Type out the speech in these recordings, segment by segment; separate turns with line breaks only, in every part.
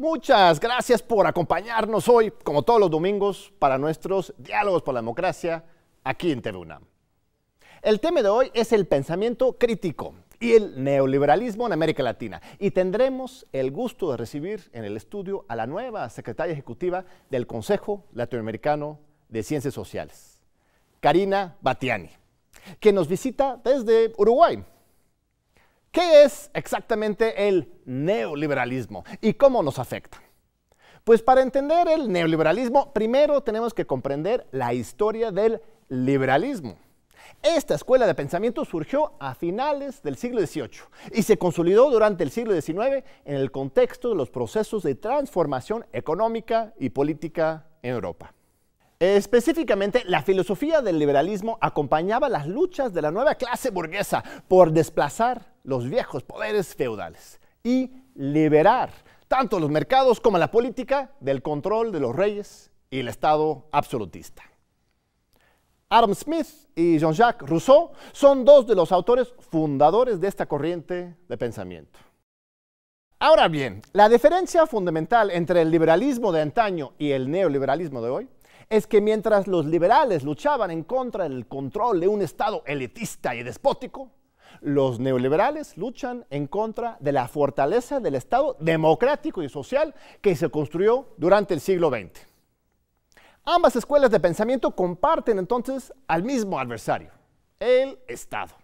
Muchas gracias por acompañarnos hoy, como todos los domingos, para nuestros diálogos por la democracia aquí en TV El tema de hoy es el pensamiento crítico y el neoliberalismo en América Latina. Y tendremos el gusto de recibir en el estudio a la nueva secretaria ejecutiva del Consejo Latinoamericano de Ciencias Sociales, Karina Batiani, que nos visita desde Uruguay. ¿Qué es exactamente el neoliberalismo y cómo nos afecta? Pues para entender el neoliberalismo, primero tenemos que comprender la historia del liberalismo. Esta escuela de pensamiento surgió a finales del siglo XVIII y se consolidó durante el siglo XIX en el contexto de los procesos de transformación económica y política en Europa. Específicamente, la filosofía del liberalismo acompañaba las luchas de la nueva clase burguesa por desplazar los viejos poderes feudales y liberar tanto los mercados como la política del control de los reyes y el Estado absolutista. Adam Smith y Jean-Jacques Rousseau son dos de los autores fundadores de esta corriente de pensamiento. Ahora bien, la diferencia fundamental entre el liberalismo de antaño y el neoliberalismo de hoy es que mientras los liberales luchaban en contra del control de un Estado elitista y despótico, los neoliberales luchan en contra de la fortaleza del Estado democrático y social que se construyó durante el siglo XX. Ambas escuelas de pensamiento comparten entonces al mismo adversario, el Estado.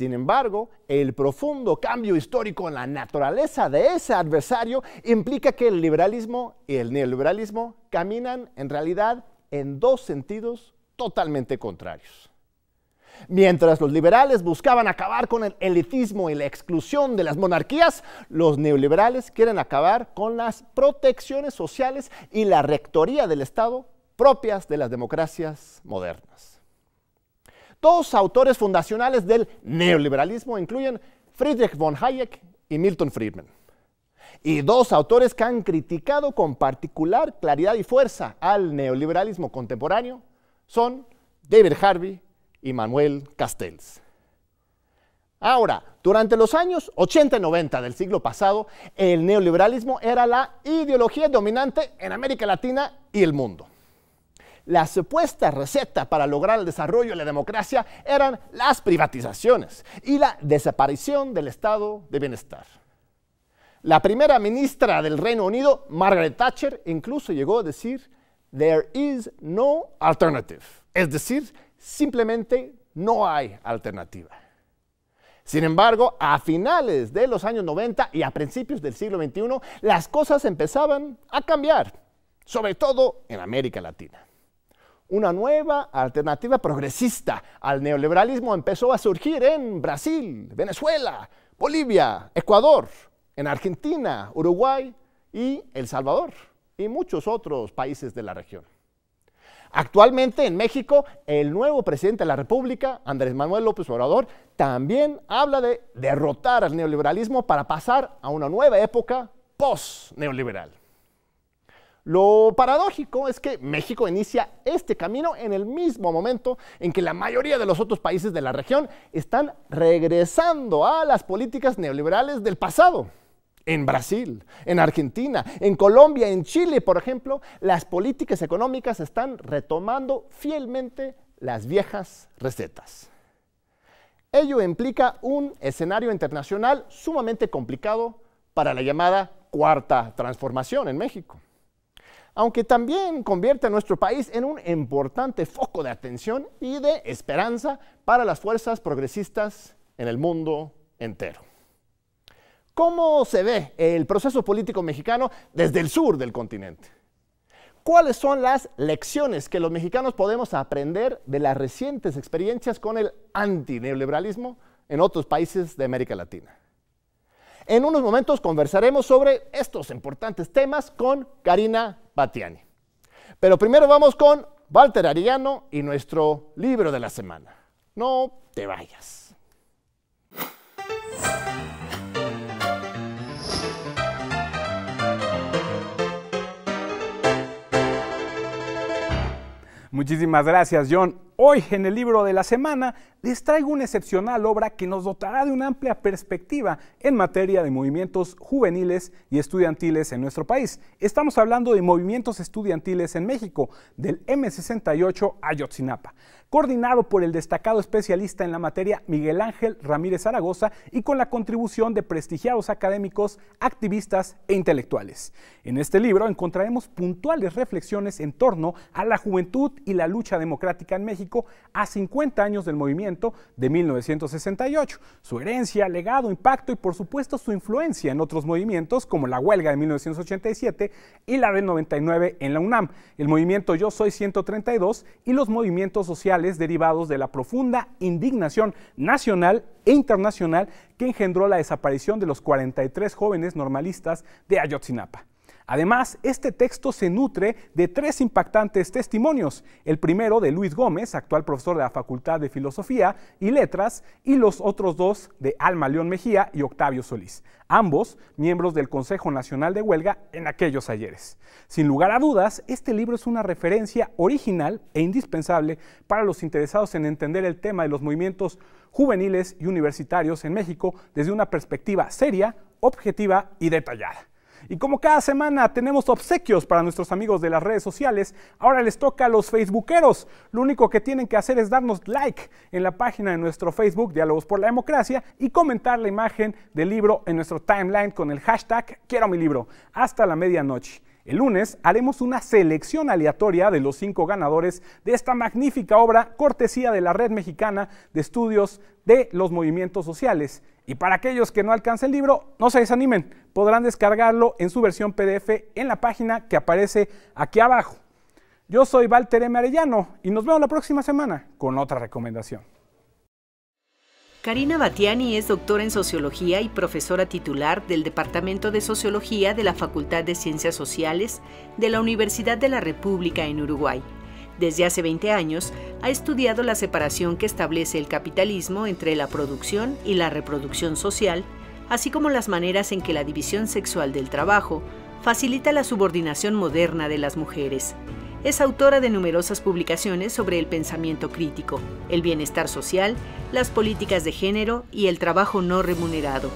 Sin embargo, el profundo cambio histórico en la naturaleza de ese adversario implica que el liberalismo y el neoliberalismo caminan en realidad en dos sentidos totalmente contrarios. Mientras los liberales buscaban acabar con el elitismo y la exclusión de las monarquías, los neoliberales quieren acabar con las protecciones sociales y la rectoría del Estado propias de las democracias modernas. Dos autores fundacionales del neoliberalismo incluyen Friedrich von Hayek y Milton Friedman. Y dos autores que han criticado con particular claridad y fuerza al neoliberalismo contemporáneo son David Harvey y Manuel Castells. Ahora, durante los años 80 y 90 del siglo pasado, el neoliberalismo era la ideología dominante en América Latina y el mundo. La supuesta receta para lograr el desarrollo de la democracia eran las privatizaciones y la desaparición del estado de bienestar. La primera ministra del Reino Unido, Margaret Thatcher, incluso llegó a decir, There is no alternative. Es decir, simplemente no hay alternativa. Sin embargo, a finales de los años 90 y a principios del siglo XXI, las cosas empezaban a cambiar, sobre todo en América Latina una nueva alternativa progresista al neoliberalismo empezó a surgir en Brasil, Venezuela, Bolivia, Ecuador, en Argentina, Uruguay y El Salvador y muchos otros países de la región. Actualmente en México, el nuevo presidente de la República, Andrés Manuel López Obrador, también habla de derrotar al neoliberalismo para pasar a una nueva época post-neoliberal. Lo paradójico es que México inicia este camino en el mismo momento en que la mayoría de los otros países de la región están regresando a las políticas neoliberales del pasado. En Brasil, en Argentina, en Colombia, en Chile, por ejemplo, las políticas económicas están retomando fielmente las viejas recetas. Ello implica un escenario internacional sumamente complicado para la llamada cuarta transformación en México aunque también convierte a nuestro país en un importante foco de atención y de esperanza para las fuerzas progresistas en el mundo entero. ¿Cómo se ve el proceso político mexicano desde el sur del continente? ¿Cuáles son las lecciones que los mexicanos podemos aprender de las recientes experiencias con el antineoliberalismo en otros países de América Latina? En unos momentos conversaremos sobre estos importantes temas con Karina Batiani. Pero primero vamos con Walter Arigano y nuestro libro de la semana. No te vayas.
Muchísimas gracias, John. Hoy, en el libro de la semana, les traigo una excepcional obra que nos dotará de una amplia perspectiva en materia de movimientos juveniles y estudiantiles en nuestro país. Estamos hablando de movimientos estudiantiles en México, del M68 Ayotzinapa, coordinado por el destacado especialista en la materia Miguel Ángel Ramírez Zaragoza y con la contribución de prestigiados académicos, activistas e intelectuales. En este libro encontraremos puntuales reflexiones en torno a la juventud y la lucha democrática en México a 50 años del movimiento de 1968, su herencia, legado, impacto y por supuesto su influencia en otros movimientos como la huelga de 1987 y la del 99 en la UNAM, el movimiento Yo Soy 132 y los movimientos sociales derivados de la profunda indignación nacional e internacional que engendró la desaparición de los 43 jóvenes normalistas de Ayotzinapa. Además, este texto se nutre de tres impactantes testimonios, el primero de Luis Gómez, actual profesor de la Facultad de Filosofía y Letras, y los otros dos de Alma León Mejía y Octavio Solís, ambos miembros del Consejo Nacional de Huelga en aquellos ayeres. Sin lugar a dudas, este libro es una referencia original e indispensable para los interesados en entender el tema de los movimientos juveniles y universitarios en México desde una perspectiva seria, objetiva y detallada. Y como cada semana tenemos obsequios para nuestros amigos de las redes sociales, ahora les toca a los facebookeros. Lo único que tienen que hacer es darnos like en la página de nuestro Facebook Diálogos por la Democracia y comentar la imagen del libro en nuestro timeline con el hashtag Quiero mi libro. Hasta la medianoche. El lunes haremos una selección aleatoria de los cinco ganadores de esta magnífica obra cortesía de la Red Mexicana de Estudios de los Movimientos Sociales. Y para aquellos que no alcancen el libro, no se desanimen, podrán descargarlo en su versión PDF en la página que aparece aquí abajo. Yo soy Walter M. Arellano y nos vemos la próxima semana con otra recomendación.
Karina Batiani es doctora en sociología y profesora titular del Departamento de Sociología de la Facultad de Ciencias Sociales de la Universidad de la República en Uruguay. Desde hace 20 años ha estudiado la separación que establece el capitalismo entre la producción y la reproducción social, así como las maneras en que la división sexual del trabajo facilita la subordinación moderna de las mujeres es autora de numerosas publicaciones sobre el pensamiento crítico, el bienestar social, las políticas de género y el trabajo no remunerado.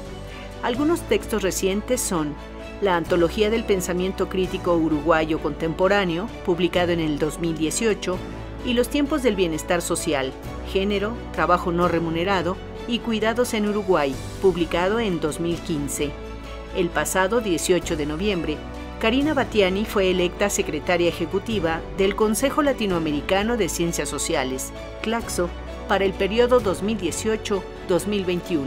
Algunos textos recientes son la Antología del Pensamiento Crítico Uruguayo Contemporáneo, publicado en el 2018, y Los tiempos del bienestar social, género, trabajo no remunerado y cuidados en Uruguay, publicado en 2015. El pasado 18 de noviembre, Karina Batiani fue electa secretaria ejecutiva del Consejo Latinoamericano de Ciencias Sociales, CLACSO, para el periodo 2018-2021.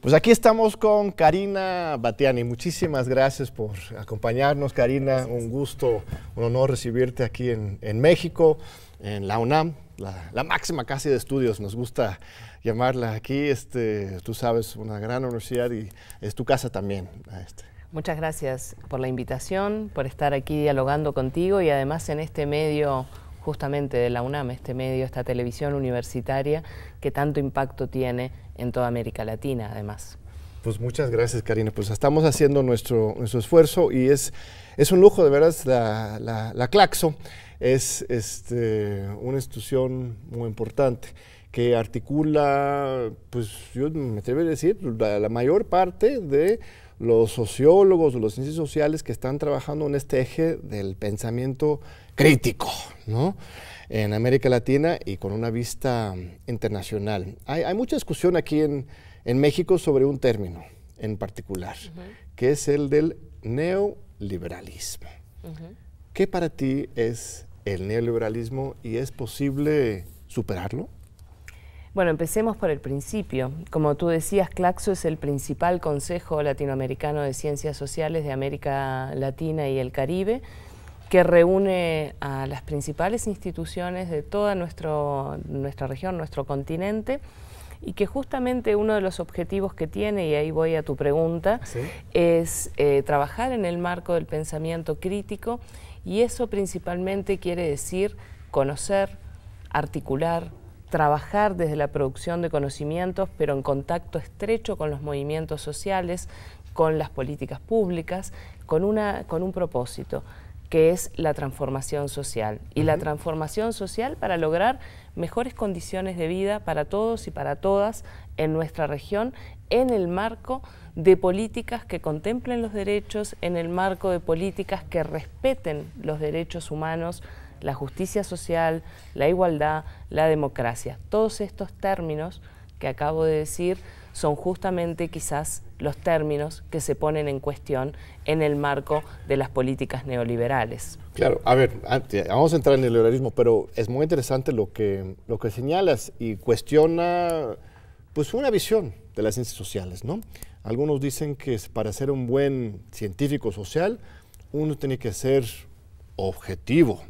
Pues aquí estamos con Karina Batiani. Muchísimas gracias por acompañarnos, Karina. Un gusto, un honor recibirte aquí en, México, en la UNAM, la, máxima casa de estudios, nos gusta llamarla aquí. Este, tú sabes, una gran universidad y es tu casa también.
Muchas gracias por la invitación, por estar aquí dialogando contigo y además en este medio justamente de la UNAM, este medio, esta televisión universitaria que tanto impacto tiene en toda América Latina además.
Pues muchas gracias, Karina. Pues estamos haciendo nuestro, nuestro esfuerzo y es, es un lujo, de verdad, la, la, Claxo es este, una institución muy importante que articula, pues yo me atrevo a decir, la, mayor parte de los sociólogos, o los ciencias sociales que están trabajando en este eje del pensamiento crítico, ¿no? En América Latina y con una vista internacional. Hay, mucha discusión aquí en, México sobre un término en particular, que es el del neoliberalismo. ¿Qué para ti es el neoliberalismo y es posible superarlo?
Bueno, empecemos por el principio. Como tú decías, Claxo es el principal consejo latinoamericano de ciencias sociales de América Latina y el Caribe, que reúne a las principales instituciones de toda nuestra región, nuestro continente, y que justamente uno de los objetivos que tiene, y ahí voy a tu pregunta, es eh, trabajar en el marco del pensamiento crítico, y eso principalmente quiere decir conocer, articular, trabajar desde la producción de conocimientos, pero en contacto estrecho con los movimientos sociales, con las políticas públicas, con, una, con un propósito, que es la transformación social. Y la transformación social para lograr mejores condiciones de vida para todos y para todas en nuestra región en el marco de políticas que contemplen los derechos, en el marco de políticas que respeten los derechos humanos la justicia social, la igualdad, la democracia. Todos estos términos que acabo de decir son justamente quizás los términos que se ponen en cuestión en el marco de las políticas neoliberales.
Claro, a ver, vamos a entrar en el neoliberalismo, pero es muy interesante lo que, lo que señalas y cuestiona pues una visión de las ciencias sociales, ¿no? Algunos dicen que para ser un buen científico social uno tiene que ser objetivo,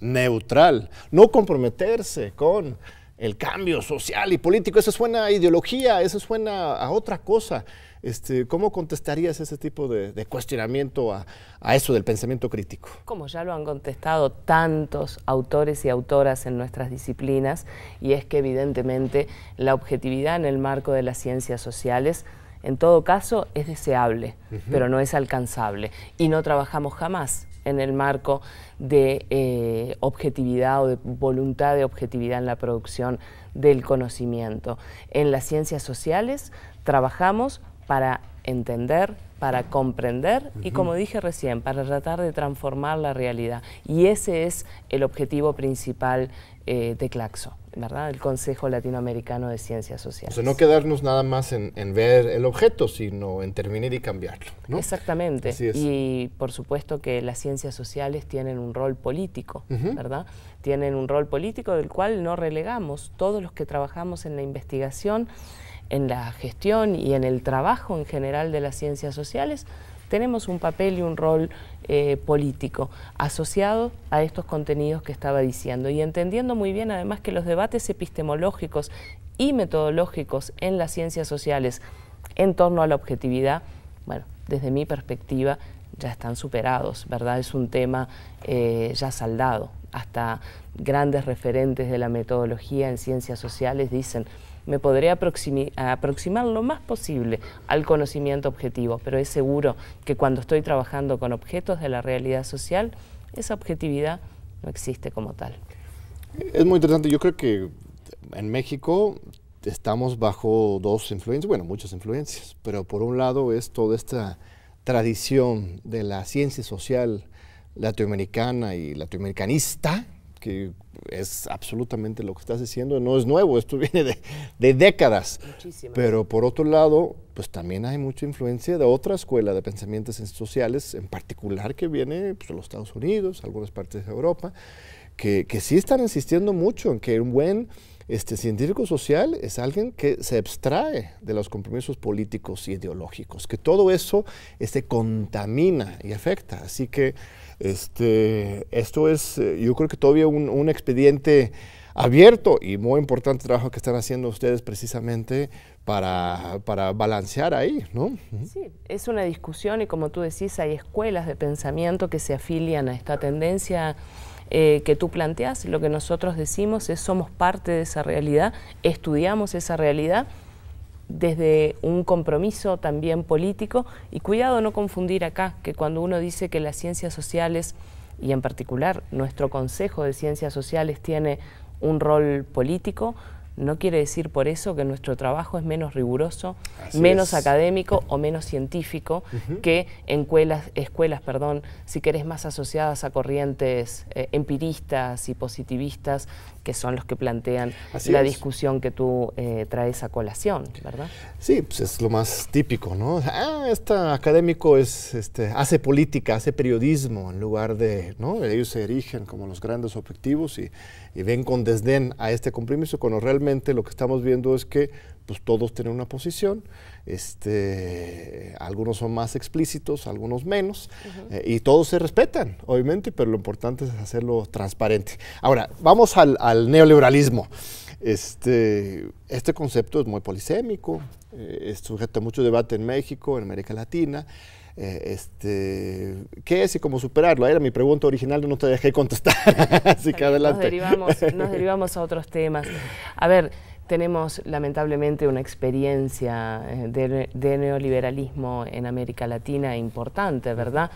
neutral, no comprometerse con el cambio social y político. Eso suena a ideología, eso suena a otra cosa. Este, ¿Cómo contestarías ese tipo de, cuestionamiento a, eso del pensamiento crítico?
Como ya lo han contestado tantos autores y autoras en nuestras disciplinas, y es que evidentemente la objetividad en el marco de las ciencias sociales en todo caso es deseable, pero no es alcanzable. Y no trabajamos jamás en el marco de eh, objetividad o de voluntad de objetividad en la producción del conocimiento. En las ciencias sociales trabajamos para entender, para comprender y, como dije recién, para tratar de transformar la realidad. Y ese es el objetivo principal eh, de Claxo, ¿verdad? El Consejo Latinoamericano de Ciencias Sociales. O sea, no
quedarnos nada más en, ver el objeto, sino en terminar y cambiarlo.
Exactamente. Y por supuesto que las ciencias sociales tienen un rol político, ¿verdad? Tienen un rol político del cual no relegamos. Todos los que trabajamos en la investigación, en la gestión y en el trabajo en general de las ciencias sociales, tenemos un papel y un rol eh, político asociado a estos contenidos que estaba diciendo y entendiendo muy bien además que los debates epistemológicos y metodológicos en las ciencias sociales en torno a la objetividad, bueno, desde mi perspectiva ya están superados, ¿verdad? Es un tema eh, ya saldado. Hasta grandes referentes de la metodología en ciencias sociales dicen, me podré aproximar lo más posible al conocimiento objetivo, pero es seguro que cuando estoy trabajando con objetos de la realidad social, esa objetividad no existe como tal.
Es muy interesante, yo creo que en México estamos bajo dos influencias, bueno, muchas influencias, pero por un lado es toda esta tradición de la ciencia social latinoamericana y latinoamericanista, que es absolutamente lo que estás diciendo, no es nuevo, esto viene de, décadas. Pero por otro lado, pues también hay mucha influencia de otra escuela de pensamientos sociales, en particular que viene pues, de los Estados Unidos, algunas partes de Europa, que, que sí están insistiendo mucho en que un buen este científico social es alguien que se abstrae de los compromisos políticos y ideológicos, que todo eso se este, contamina y afecta. Así que este, esto es, eh, yo creo que todavía un, expediente abierto y muy importante trabajo que están haciendo ustedes precisamente para, para, balancear ahí, ¿no? Sí,
es una discusión y como tú decís, hay escuelas de pensamiento que se afilian a esta tendencia eh, que tú planteas, lo que nosotros decimos es somos parte de esa realidad, estudiamos esa realidad desde un compromiso también político y cuidado no confundir acá que cuando uno dice que las ciencias sociales y en particular nuestro Consejo de Ciencias Sociales tiene un rol político, no quiere decir por eso que nuestro trabajo es menos riguroso, menos académico o menos científico que en escuelas, escuelas, perdón, si querés, más asociadas a corrientes eh, empiristas y positivistas, que son los que plantean la discusión que tú eh, traes a colación, ¿verdad? Sí, pues es lo más típico, ¿no? Ah, este
académico es, este, hace política, hace periodismo, en lugar de, Ellos se erigen como los grandes objetivos y, ven con desdén a este compromiso cuando realmente lo que estamos viendo es que pues, todos tienen una posición, este, algunos son más explícitos, algunos menos, eh, y todos se respetan, obviamente, pero lo importante es hacerlo transparente. Ahora, vamos al, neoliberalismo. Este, este, concepto es muy polisémico, eh, es sujeto a mucho debate en México, en América Latina. Eh, este, ¿qué es y cómo superarlo? Era mi pregunta original, no te dejé contestar, así que adelante. Nos
derivamos, a otros temas. A ver, tenemos lamentablemente una experiencia eh, de, neoliberalismo en América Latina importante, ¿verdad?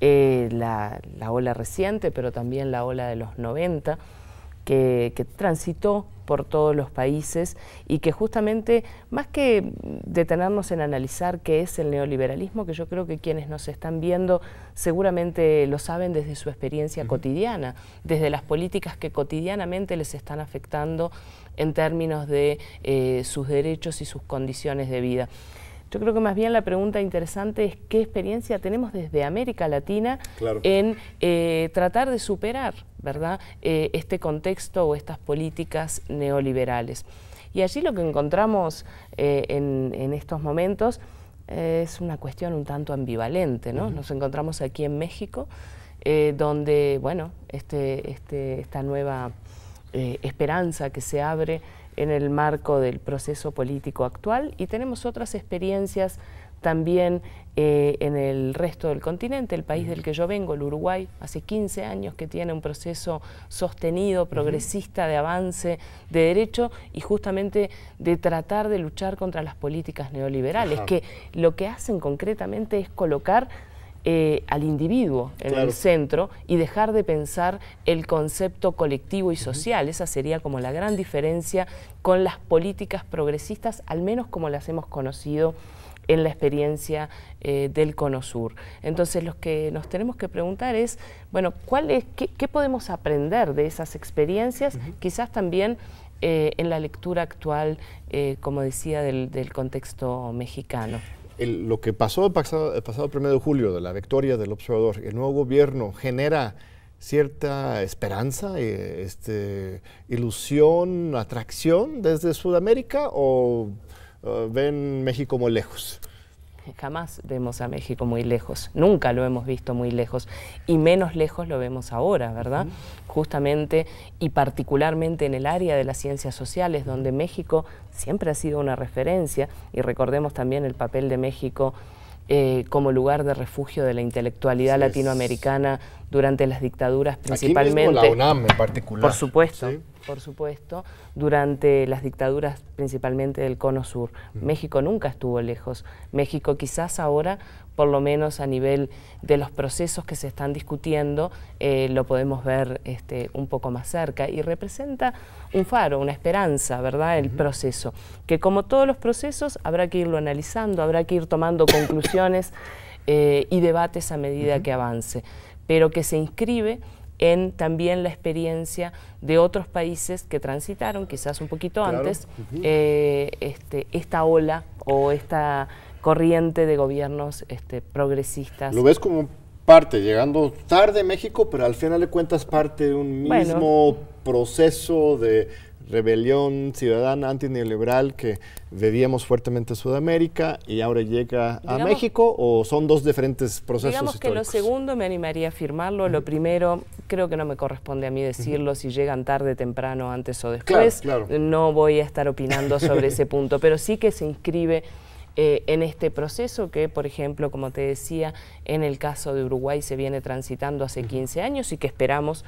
Eh, la, ola reciente, pero también la ola de los 90, que, que transitó por todos los países y que justamente, más que detenernos en analizar qué es el neoliberalismo, que yo creo que quienes nos están viendo seguramente lo saben desde su experiencia cotidiana, desde las políticas que cotidianamente les están afectando en términos de eh, sus derechos y sus condiciones de vida. Yo creo que más bien la pregunta interesante es qué experiencia tenemos desde América Latina en eh, tratar de superar ¿verdad? Eh, este contexto o estas políticas neoliberales. Y allí lo que encontramos eh, en, estos momentos es una cuestión un tanto ambivalente. ¿no? Nos encontramos aquí en México, donde bueno, este, este, esta nueva esperanza que se abre en el marco del proceso político actual y tenemos otras experiencias también eh, en el resto del continente, el país del que yo vengo, el Uruguay, hace 15 años que tiene un proceso sostenido, progresista de avance de derecho y justamente de tratar de luchar contra las políticas neoliberales, que lo que hacen concretamente es colocar eh, al individuo en el centro y dejar de pensar el concepto colectivo y social. Esa sería como la gran diferencia con las políticas progresistas, al menos como las hemos conocido en la experiencia eh, del CONOSUR. Entonces, lo que nos tenemos que preguntar es, bueno, qué, podemos aprender de esas experiencias? Quizás también eh, en la lectura actual, como decía, del contexto mexicano
lo que pasó el pasado, el primero de julio, de la victoria del observador, el nuevo gobierno genera cierta esperanza, eh, este, ilusión,
atracción desde Sudamérica o eh, ven México muy lejos? jamás vemos a México muy lejos, nunca lo hemos visto muy lejos y menos lejos lo vemos ahora, ¿verdad? Justamente y particularmente en el área de las ciencias sociales, donde México siempre ha sido una referencia y recordemos también el papel de México. Eh, como lugar de refugio de la intelectualidad latinoamericana durante las dictaduras principalmente. Aquí la UNAM en particular. Por supuesto por supuesto, durante las dictaduras principalmente del Cono Sur. México nunca estuvo lejos. México quizás ahora, por lo menos a nivel de los procesos que se están discutiendo, eh, lo podemos ver este, un poco más cerca y representa un faro, una esperanza, ¿verdad? El proceso, que como todos los procesos habrá que irlo analizando, habrá que ir tomando conclusiones eh, y debates a medida que avance, pero que se inscribe en también la experiencia de otros países que transitaron, quizás un poquito antes, eh, este, esta ola o esta corriente de gobiernos este, progresistas. ¿Lo ves
como parte, llegando tarde México, pero al final de cuentas parte de un mismo proceso de rebelión ciudadana antineoliberal que debíamos fuertemente a Sudamérica y ahora llega a México o son dos diferentes procesos digamos que lo
segundo me animaría a firmarlo, lo primero creo que no me corresponde a mí decirlo si llegan tarde, temprano, antes o después. No voy a estar opinando sobre ese punto, pero sí que se inscribe eh, en este proceso que, por ejemplo, como te decía, en el caso de Uruguay se viene transitando hace 15 años y que esperamos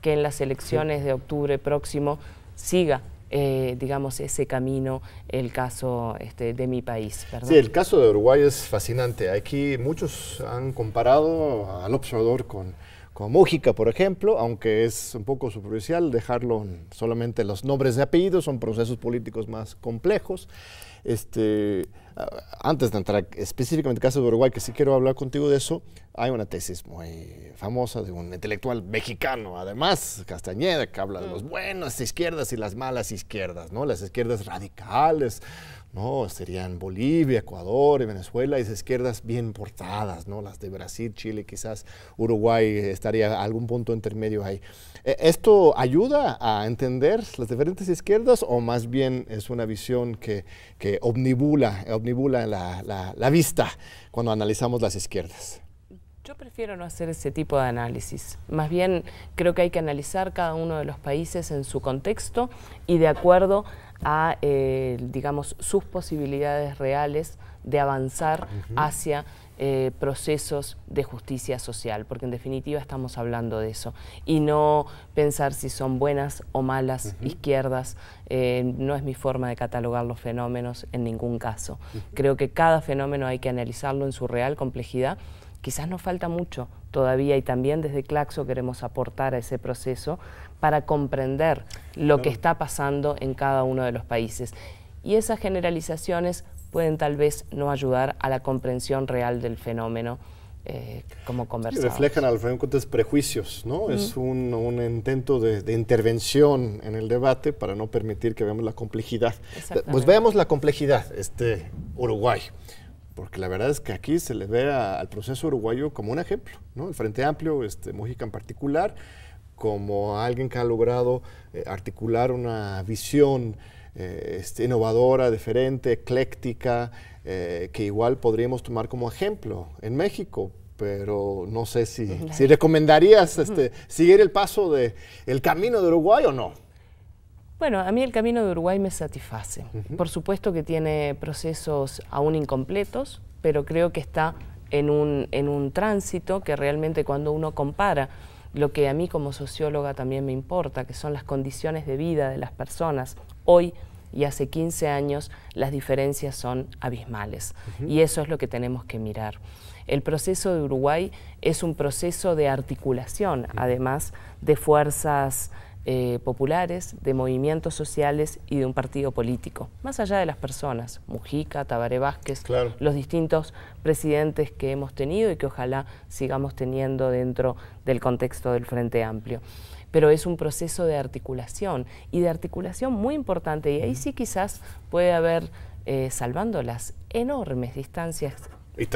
que en las elecciones de octubre próximo siga eh, digamos, ese camino el caso este, de mi país. Sí, el
caso de Uruguay es fascinante. Aquí muchos han comparado al observador con, con por ejemplo, aunque es un poco superficial dejarlo solamente los nombres de apellidos, son procesos políticos más complejos. Este, antes de entrar específicamente en el caso de Uruguay, que sí quiero hablar contigo de eso, hay una tesis muy famosa de un intelectual mexicano, además, Castañeda, que habla de las mm. buenas izquierdas y las malas izquierdas, ¿no? Las izquierdas radicales, ¿no? Serían Bolivia, Ecuador y Venezuela, y esas izquierdas bien portadas, ¿no? Las de Brasil, Chile, quizás Uruguay estaría a algún punto intermedio ahí. Eh, ¿Esto ayuda a entender las diferentes izquierdas o más bien es una visión que, omnibula, la, la, vista cuando analizamos las izquierdas?
Yo prefiero no hacer ese tipo de análisis. Más bien creo que hay que analizar cada uno de los países en su contexto y de acuerdo a, eh, digamos, sus posibilidades reales de avanzar hacia eh, procesos de justicia social, porque en definitiva estamos hablando de eso, y no pensar si son buenas o malas, izquierdas, eh, no es mi forma de catalogar los fenómenos en ningún caso. Creo que cada fenómeno hay que analizarlo en su real complejidad. Quizás nos falta mucho todavía y también desde Claxo queremos aportar a ese proceso para comprender lo que está pasando en cada uno de los países. Y esas generalizaciones pueden tal vez no ayudar a la comprensión real del fenómeno. Eh, como conversamos. reflejan al fin
de prejuicios, ¿no? Es un, un intento de, intervención en el debate para no permitir que veamos la complejidad. Pues veamos la complejidad, este Uruguay, porque la verdad es que aquí se le ve al proceso uruguayo como un ejemplo, ¿no? El Frente Amplio, este, Mujica en particular, como alguien que ha logrado eh, articular una visión eh, este, innovadora, diferente, ecléctica, eh, que igual podríamos tomar como ejemplo en México, pero no sé si, si recomendarías este, seguir el paso del camino de Uruguay o no.
Bueno, a mí el camino de Uruguay me satisface. Por supuesto que tiene procesos aún incompletos, pero creo que está en un, en un tránsito que realmente cuando uno compara lo que a mí como socióloga también me importa, que son las condiciones de vida de las personas, hoy y hace 15 años las diferencias son abismales. Y eso es lo que tenemos que mirar. El proceso de Uruguay es un proceso de articulación, además de fuerzas eh, populares, de movimientos sociales y de un partido político, más allá de las personas, Mujica, Tabaré Vázquez, los distintos presidentes que hemos tenido y que ojalá sigamos teniendo dentro del contexto del Frente Amplio pero es un proceso de articulación y de articulación muy importante. Y ahí sí quizás puede haber, eh, salvando las enormes distancias,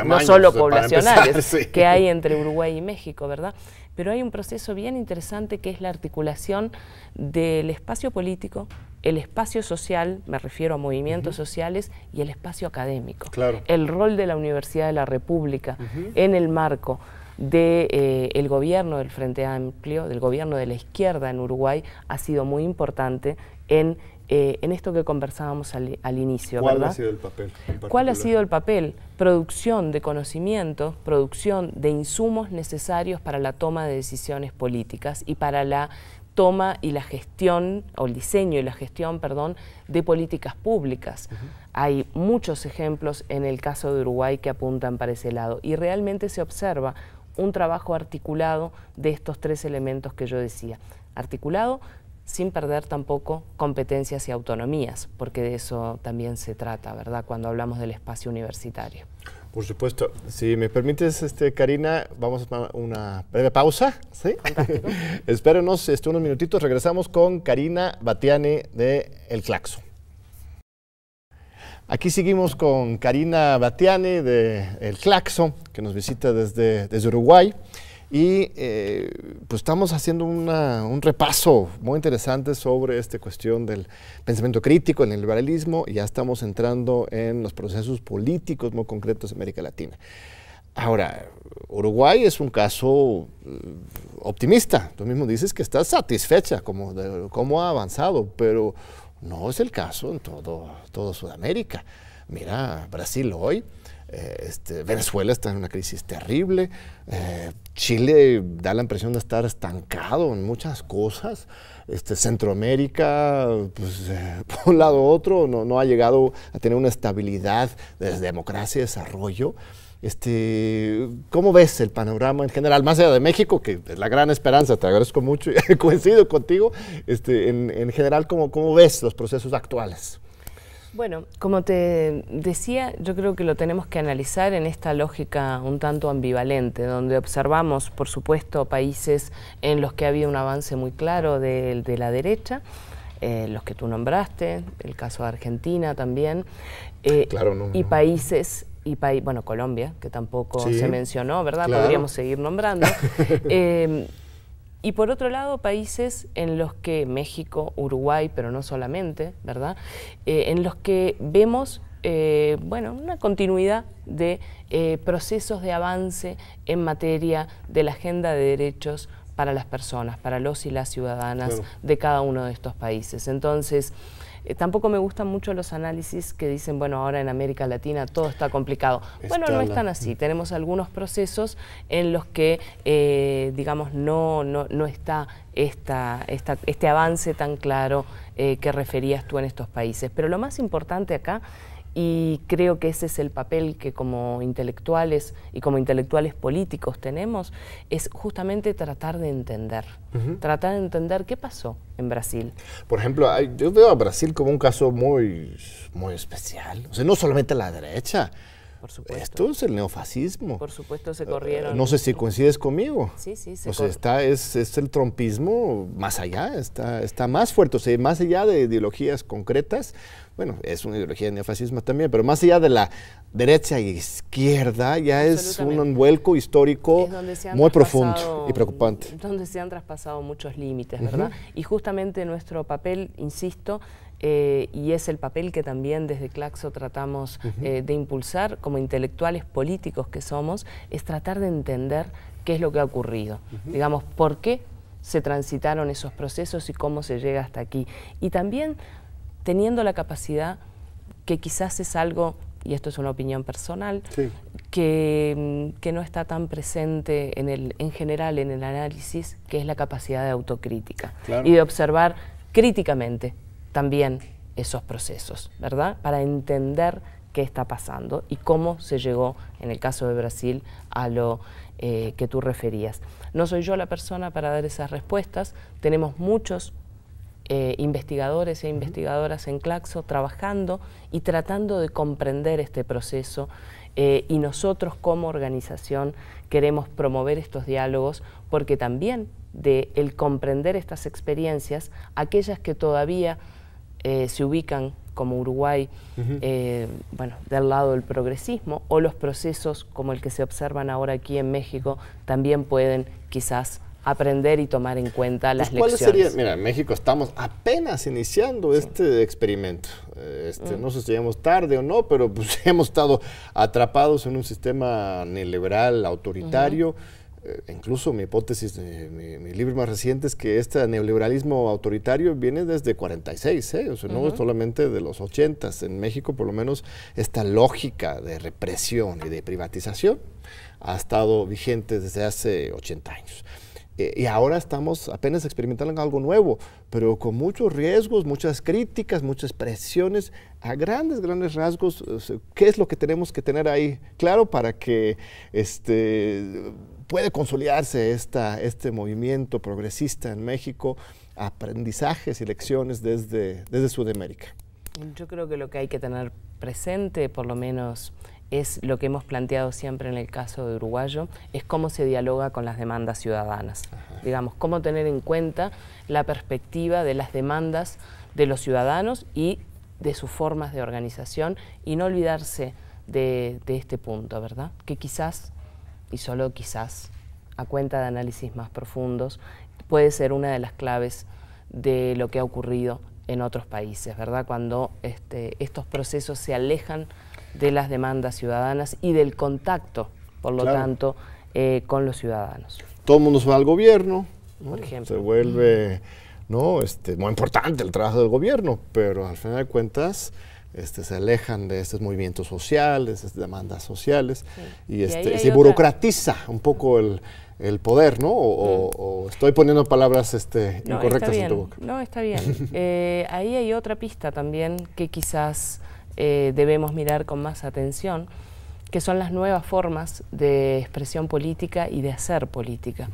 no solo poblacionales, que hay entre Uruguay y México, ¿verdad? Pero hay un proceso bien interesante que es la articulación del espacio político, el espacio social, me refiero a movimientos sociales, y el espacio académico. El rol de la Universidad de la República en el marco del de, eh, gobierno del Frente Amplio, del gobierno de la izquierda en Uruguay, ha sido muy importante en, eh, esto que conversábamos al, al inicio. ¿Cuál ha sido el
papel? ¿Cuál
ha sido el papel? Producción de conocimiento, producción de insumos necesarios para la toma de decisiones políticas y para la toma y la gestión, o el diseño y la gestión, perdón, de políticas públicas. Hay muchos ejemplos en el caso de Uruguay que apuntan para ese lado y realmente se observa un trabajo articulado de estos tres elementos que yo decía. Articulado sin perder tampoco competencias y autonomías, porque de eso también se trata, ¿verdad?, cuando hablamos del espacio universitario.
Por supuesto. Si me permites, este, Karina, vamos a una breve pausa. ¿sí? Espérenos este, unos minutitos. Regresamos con Karina Batiani de El Claxo. Aquí seguimos con Karina Batiani de El Claxo, que nos visita desde, desde Uruguay. Y eh, pues estamos haciendo un repaso muy interesante sobre esta cuestión del pensamiento crítico, en el liberalismo, y ya estamos entrando en los procesos políticos muy concretos en América Latina. Ahora, Uruguay es un caso mm, optimista. Tú mismo dices que estás satisfecha como de cómo ha avanzado, pero no es el caso en todo, Sudamérica. Mira, Brasil hoy, eh, este, Venezuela está en una crisis terrible, eh, Chile da la impresión de estar estancado en muchas cosas, este, Centroamérica, pues, eh, por un lado u otro, no, no ha llegado a tener una estabilidad de democracia y desarrollo. Este, ¿Cómo ves el panorama en general, más allá de México, que es la gran esperanza, te agradezco mucho y coincido contigo, este, en, general, ¿cómo, ¿cómo ves los procesos actuales?
Bueno, como te decía, yo creo que lo tenemos que analizar en esta lógica un tanto ambivalente, donde observamos, por supuesto, países en los que ha habido un avance muy claro de, la derecha, eh, los que tú nombraste, el caso de Argentina también, eh, y países y país, bueno, Colombia, que tampoco se mencionó, ¿verdad? Podríamos seguir nombrando. Em, y por otro lado, países en los que México, Uruguay, pero no solamente, ¿verdad? Eh, en los que vemos, eh, bueno, una continuidad de eh, procesos de avance en materia de la agenda de derechos para las personas, para los y las ciudadanas de cada uno de estos países. Entonces, eh, tampoco me gustan mucho los análisis que dicen, bueno, ahora en América Latina todo está complicado. bueno, no es tan así. Tenemos algunos procesos en los que, eh, digamos, no, está esta, este avance tan claro eh, que referías tú en estos países. Pero lo más importante acá y creo que ese es el papel que como intelectuales y como intelectuales políticos tenemos, es justamente tratar de entender, tratar de entender qué pasó en Brasil.
Por ejemplo, yo veo a Brasil como un caso muy, muy
especial. O sea, no
solamente la derecha,
por supuesto. Esto es el neofascismo. Por supuesto, se corrieron. Eh, no sé
si coincides conmigo. Sí, sí, se O sea, está, es, es, el trompismo más allá, está, está más fuerte, o más allá de ideologías concretas bueno, es una ideología de neofascismo también, pero más allá de la derecha y izquierda, ya es un envuelco histórico muy profundo y preocupante.
Donde se han traspasado muchos límites, ¿verdad? Y justamente nuestro papel, insisto, eh, y es el papel que también desde Claxo tratamos eh, de impulsar como intelectuales políticos que somos, es tratar de entender qué es lo que ha ocurrido. Digamos, por qué se transitaron esos procesos y cómo se llega hasta aquí. Y también teniendo la capacidad, que quizás es algo, y esto es una opinión personal, mm, que, no está tan presente en, el, en general en el análisis, que es la capacidad de autocrítica y de observar críticamente también esos procesos, ¿verdad? Para entender qué está pasando y cómo se llegó, en el caso de Brasil, a lo eh, que tú referías. No soy yo la persona para dar esas respuestas, tenemos muchos eh, investigadores e investigadoras en Claxo trabajando y tratando de comprender este proceso eh, y nosotros como organización queremos promover estos diálogos porque también de el comprender estas experiencias, aquellas que todavía eh, se ubican como Uruguay, bueno, del lado del progresismo, o los procesos como el que se observan ahora aquí en México, también pueden quizás aprender y tomar en cuenta pues, las lecciones. lecciones. Sería? Mira,
en México estamos apenas iniciando este experimento. Eh, este, mm. No sé si llegamos tarde o no, pero pues, hemos estado atrapados en un sistema neoliberal, autoritario. Eh, incluso mi hipótesis, mi, libro más reciente es que este neoliberalismo autoritario viene desde 46, ¿eh? o sea, no solamente de los 80. En México, por lo menos, esta lógica de represión y de privatización ha estado vigente desde hace 80 años. Eh, y ahora estamos apenas experimentando algo nuevo, pero con muchos riesgos, muchas críticas, muchas presiones, a grandes, grandes rasgos, ¿qué es lo que tenemos que tener ahí claro para que este, puede consolidarse esta, este movimiento progresista en México, aprendizajes y lecciones desde, desde Sudamérica?
Yo creo que lo que hay que tener presente, por lo menos es lo que hemos planteado siempre en el caso de Uruguayo, es cómo se dialoga con las demandas ciudadanas. Digamos, cómo tener en cuenta la perspectiva de las demandas de los ciudadanos y de sus formas de organización y no olvidarse de, este punto, ¿verdad? Que quizás, y solo quizás, a cuenta de análisis más profundos, puede ser una de las claves de lo que ha ocurrido en otros países, ¿verdad? Cuando este, estos procesos se alejan de las demandas ciudadanas y del contacto, por lo tanto, eh, con los ciudadanos.
Todo el mundo se va al gobierno, Se vuelve ¿no? este, muy importante el trabajo del gobierno, pero al final de cuentas... Este, se alejan de estos movimientos sociales, estas demandas sociales, y, este, se burocratiza un poco el, poder, ¿no? Mm. O, estoy poniendo palabras este, incorrectas en tu boca. No,
está bien. Eh, ahí hay otra pista también que quizás eh, debemos mirar con más atención, que son las nuevas formas de expresión política y de hacer política.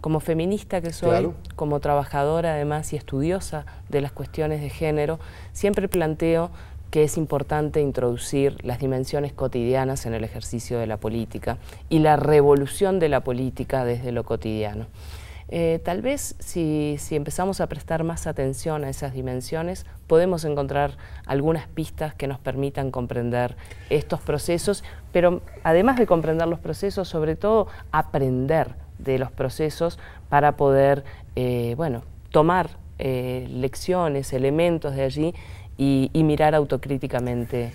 Como feminista que soy, como trabajadora además y estudiosa de las cuestiones de género, siempre planteo que es importante introducir las dimensiones cotidianas en el ejercicio de la política y la revolución de la política desde lo cotidiano. Eh, tal vez si, empezamos a prestar más atención a esas dimensiones, podemos encontrar algunas pistas que nos permitan comprender estos procesos, pero además de comprender los procesos, sobre todo aprender de los procesos para poder, eh, bueno, tomar eh, lecciones, elementos de allí y, mirar autocríticamente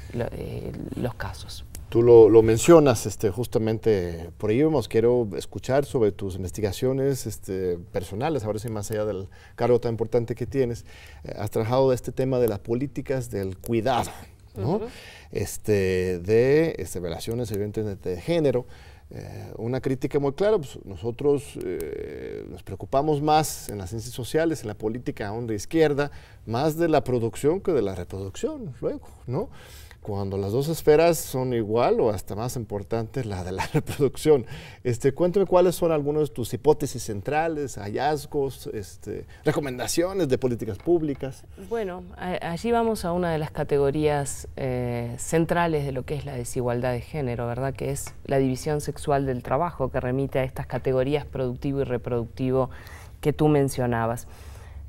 los casos. Tú lo,
mencionas, este, justamente por ahí vamos. quiero escuchar sobre tus investigaciones este, personales, ahora sí más allá del cargo tan importante que tienes. Eh, has trabajado este tema de las políticas del cuidado, ¿no? este, de este, relaciones evidentemente de género. Eh, una crítica muy clara, pues, nosotros eh, nos preocupamos más en las ciencias sociales, en la política onda izquierda, más de la producción que de la reproducción, luego, ¿no? cuando las dos esferas son igual o hasta más importante, la de la reproducción. Este, cuéntame cuáles son algunas de tus hipótesis centrales, hallazgos, este, recomendaciones de políticas públicas.
Bueno, allí vamos a una de las categorías eh, centrales de lo que es la desigualdad de género, ¿verdad? Que es la división sexual del trabajo, que remite a estas categorías productivo y reproductivo que tú mencionabas.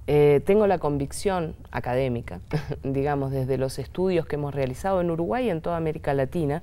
Eh, tengo la convicción académica, digamos, desde los estudios que hemos realizado en Uruguay y en toda América Latina,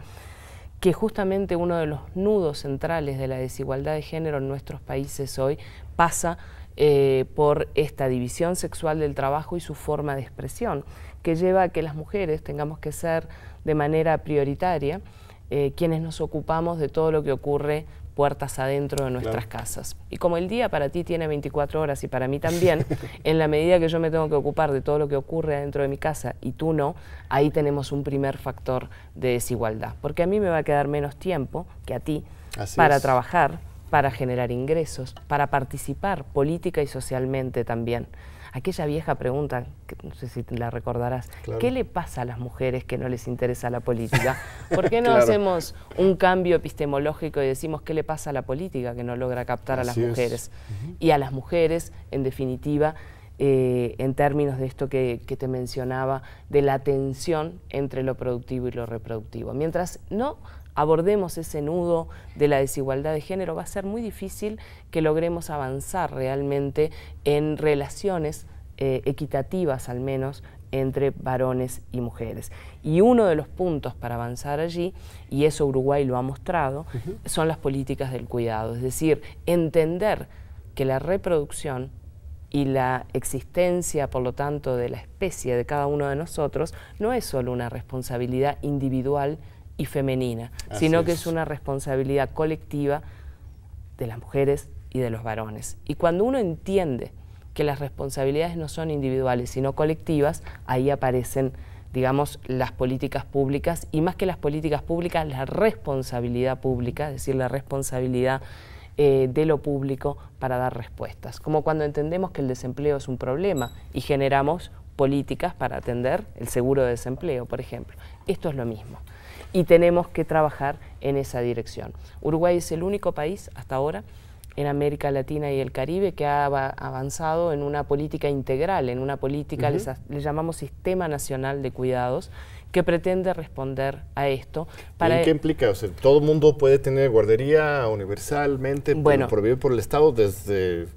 que justamente uno de los nudos centrales de la desigualdad de género en nuestros países hoy pasa eh, por esta división sexual del trabajo y su forma de expresión, que lleva a que las mujeres tengamos que ser de manera prioritaria eh, quienes nos ocupamos de todo lo que ocurre puertas adentro de nuestras casas. Y como el día para ti tiene 24 horas y para mí también, en la medida que yo me tengo que ocupar de todo lo que ocurre adentro de mi casa y tú no, ahí tenemos un primer factor de desigualdad. Porque a mí me va a quedar menos tiempo que a ti para trabajar, para generar ingresos, para participar política y socialmente también aquella vieja pregunta, que no sé si la recordarás, ¿qué le pasa a las mujeres que no les interesa la política? ¿Por qué no hacemos un cambio epistemológico y decimos qué le pasa a la política que no logra captar a las mujeres? Y a las mujeres, en definitiva, eh, en términos de esto que, que, te mencionaba, de la tensión entre lo productivo y lo reproductivo. Mientras no abordemos ese nudo de la desigualdad de género, va a ser muy difícil que logremos avanzar realmente en relaciones eh, equitativas al menos entre varones y mujeres. Y uno de los puntos para avanzar allí, y eso Uruguay lo ha mostrado, son las políticas del cuidado, es decir, entender que la reproducción y la existencia, por lo tanto, de la especie de cada uno de nosotros no es solo una responsabilidad individual, y femenina, sino que es. una responsabilidad colectiva de las mujeres y de los varones. Y cuando uno entiende que las responsabilidades no son individuales, sino colectivas, ahí aparecen, digamos, las políticas públicas y más que las políticas públicas, la responsabilidad pública, es decir, la responsabilidad eh, de lo público para dar respuestas. Como cuando entendemos que el desempleo es un problema y generamos políticas para atender el seguro de desempleo, por ejemplo. Esto es lo mismo y tenemos que trabajar en esa dirección. Uruguay es el único país hasta ahora en América Latina y el Caribe que ha avanzado en una política integral, en una política, le llamamos Sistema Nacional de Cuidados, que pretende responder a esto. Para ¿Y qué e-, implica? O
sea, ¿Todo mundo puede tener guardería universalmente bueno, vivir por el Estado desde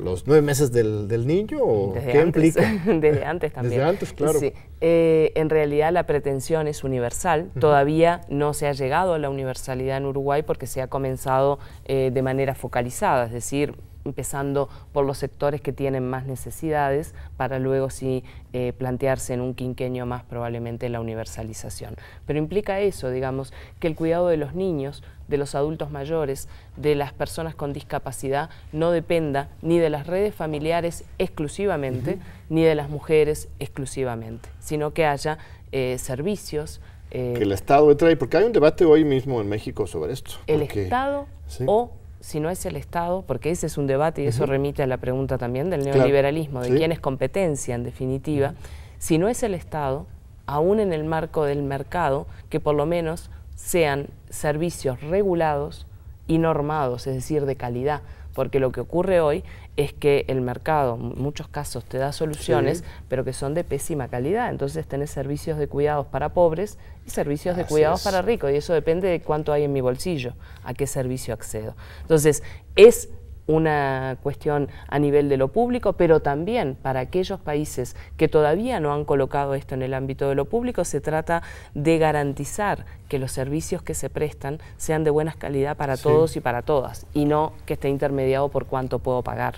los nueve meses del, del niño? ¿o Desde ¿Qué implica?
Desde antes también. Desde antes, claro. Eh, en realidad la pretensión es universal. Todavía no se ha llegado a la universalidad en Uruguay porque se ha comenzado eh, de manera focalizada, es decir, empezando por los sectores que tienen más necesidades, para luego sí eh, plantearse en un quinquenio más probablemente la universalización. Pero implica eso, digamos, que el cuidado de los niños, de los adultos mayores, de las personas con discapacidad, no dependa ni de las redes familiares exclusivamente, ni de las mujeres exclusivamente, sino que haya eh, servicios, eh,
que el Estado entre porque hay un debate hoy mismo en México sobre esto. El Estado
o si no es el Estado, porque ese es un debate y eso remite a la pregunta también del neoliberalismo, de quién es competencia en definitiva, si no es el Estado, aún en el marco del mercado, que por lo menos sean servicios regulados y normados, es decir, de calidad, porque lo que ocurre hoy es que el mercado, en muchos casos, te da soluciones, pero que son de pésima calidad. Entonces tenés servicios de cuidados para pobres y servicios de cuidados para ricos, y eso depende de cuánto hay en mi bolsillo, a qué servicio accedo. Entonces, es una cuestión a nivel de lo público, pero también para aquellos países que todavía no han colocado esto en el ámbito de lo público, se trata de garantizar que los servicios que se prestan sean de buena calidad para todos y para todas, y no que esté intermediado por cuánto puedo pagar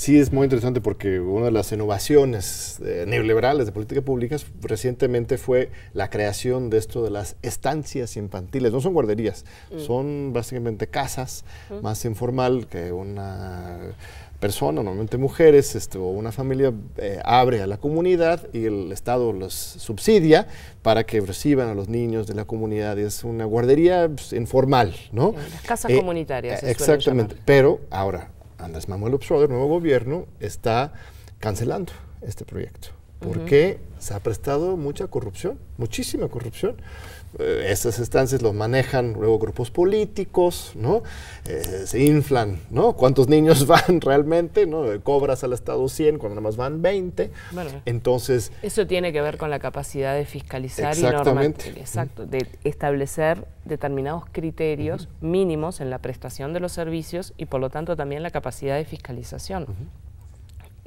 sí es muy interesante porque una de las innovaciones eh, neoliberales de políticas públicas recientemente fue la creación de esto de las estancias infantiles. No son guarderías, mm. son básicamente casas más informal que una persona, normalmente mujeres, este, o una familia eh, abre a la comunidad y el Estado los subsidia para que reciban a los niños de la comunidad. Es una guardería pues, informal, ¿no? casas eh, comunitarias. exactamente. Pero ahora, Andrés Manuel López nuevo gobierno, está cancelando este proyecto porque qué se ha prestado mucha corrupción, muchísima corrupción. Eh, Esas estancias los manejan luego grupos políticos, ¿no? Eh, se inflan, ¿no? ¿Cuántos niños van realmente? ¿no? Eh, cobras al Estado 100 cuando nada más van 20. Entonces...
Eso tiene que ver con la capacidad de fiscalizar y Exacto, de establecer determinados criterios mínimos en la prestación de los servicios y por lo tanto también la capacidad de fiscalización.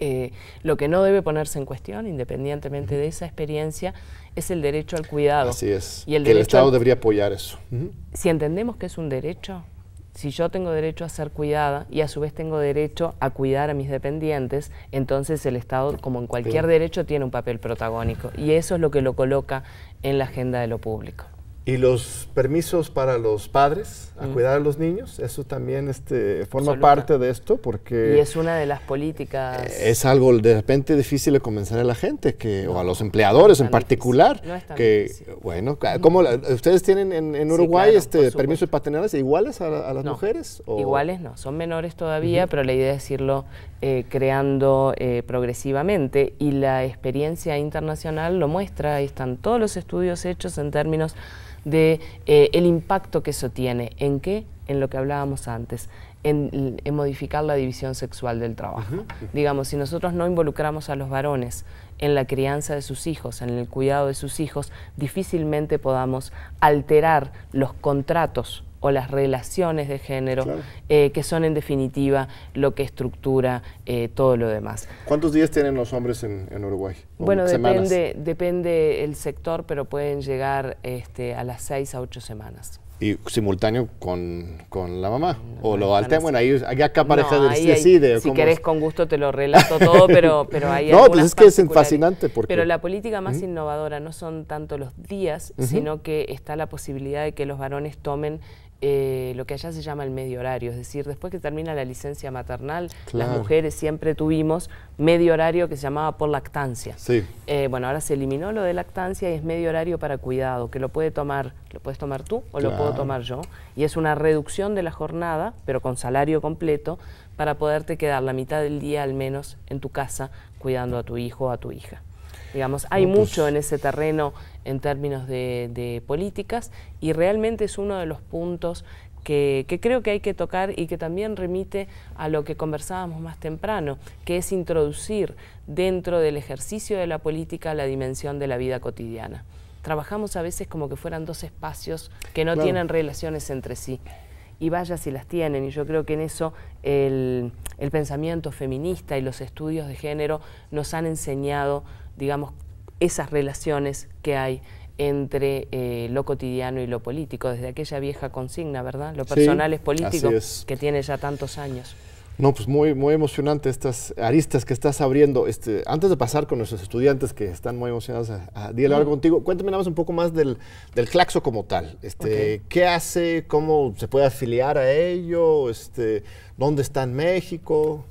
Eh, lo que no debe ponerse en cuestión, independientemente de esa experiencia, es el derecho al cuidado. Así es. Y el, el Estado debería apoyar eso. Si entendemos que es un derecho, si yo tengo derecho a ser cuidada y a su vez tengo derecho a cuidar a mis dependientes, entonces el Estado, como en cualquier derecho, tiene un papel protagónico. Y eso es lo que lo coloca en la agenda de lo público.
Y los permisos para los padres a mm. cuidar a los niños, eso también este, forma parte de esto porque... Y es
una de las políticas... Eh,
es algo de repente difícil de convencer a la gente, que, o a los empleadores en particular, que, bueno, como ¿ustedes tienen en, Uruguay este, permisos paternales iguales a, las
mujeres? O? Iguales no, son menores todavía, pero la idea es irlo eh, creando eh, progresivamente y la experiencia internacional lo muestra, ahí están todos los estudios hechos en términos de eh, el impacto que eso tiene. ¿En qué? En lo que hablábamos antes, en, modificar la división sexual del trabajo. Digamos, si nosotros no involucramos a los varones en la crianza de sus hijos, en el cuidado de sus hijos, difícilmente podamos alterar los contratos o las relaciones de género, eh, que son en definitiva lo que estructura eh, todo lo demás.
¿Cuántos días tienen los hombres en, Uruguay? Bueno,
depende, depende el sector, pero pueden llegar este, a las seis a ocho semanas.
Y simultáneo con, la mamá. o lo alternan. Bueno, ahí acá aparece del ahí si querés,
con gusto te lo relato todo, pero, pero hay No, pues es que es fascinante. Porque... Pero la política más innovadora no son tanto los días, sino que está la posibilidad de que los varones tomen eh, lo que allá se llama el medio horario, es decir, después que termina la licencia maternal, las mujeres siempre tuvimos medio horario que se llamaba por lactancia. Eh, bueno, ahora se eliminó lo de lactancia y es medio horario para cuidado, que lo puede tomar, lo puedes tomar tú o lo puedo tomar yo, y es una reducción de la jornada, pero con salario completo, para poderte quedar la mitad del día al menos en tu casa cuidando a tu hijo o a tu hija. Digamos, hay pues mucho en ese terreno en términos de, políticas y realmente es uno de los puntos que, creo que hay que tocar y que también remite a lo que conversábamos más temprano, que es introducir dentro del ejercicio de la política la dimensión de la vida cotidiana. Trabajamos a veces como que fueran dos espacios que no tienen relaciones entre sí y vaya si las tienen. Y yo creo que en eso el, pensamiento feminista y los estudios de género nos han enseñado digamos, esas relaciones que hay entre eh, lo cotidiano y lo político, desde aquella vieja consigna, ¿verdad? Lo personal es político, que tiene ya tantos años.
No, pues muy, muy emocionante estas aristas que estás abriendo. Este, antes de pasar con nuestros estudiantes que están muy emocionados a, dialogar contigo, cuéntame nada más un poco más del, del Claxo como tal. Este, ¿Qué hace? ¿Cómo se puede afiliar a ello? Este, ¿Dónde está en México?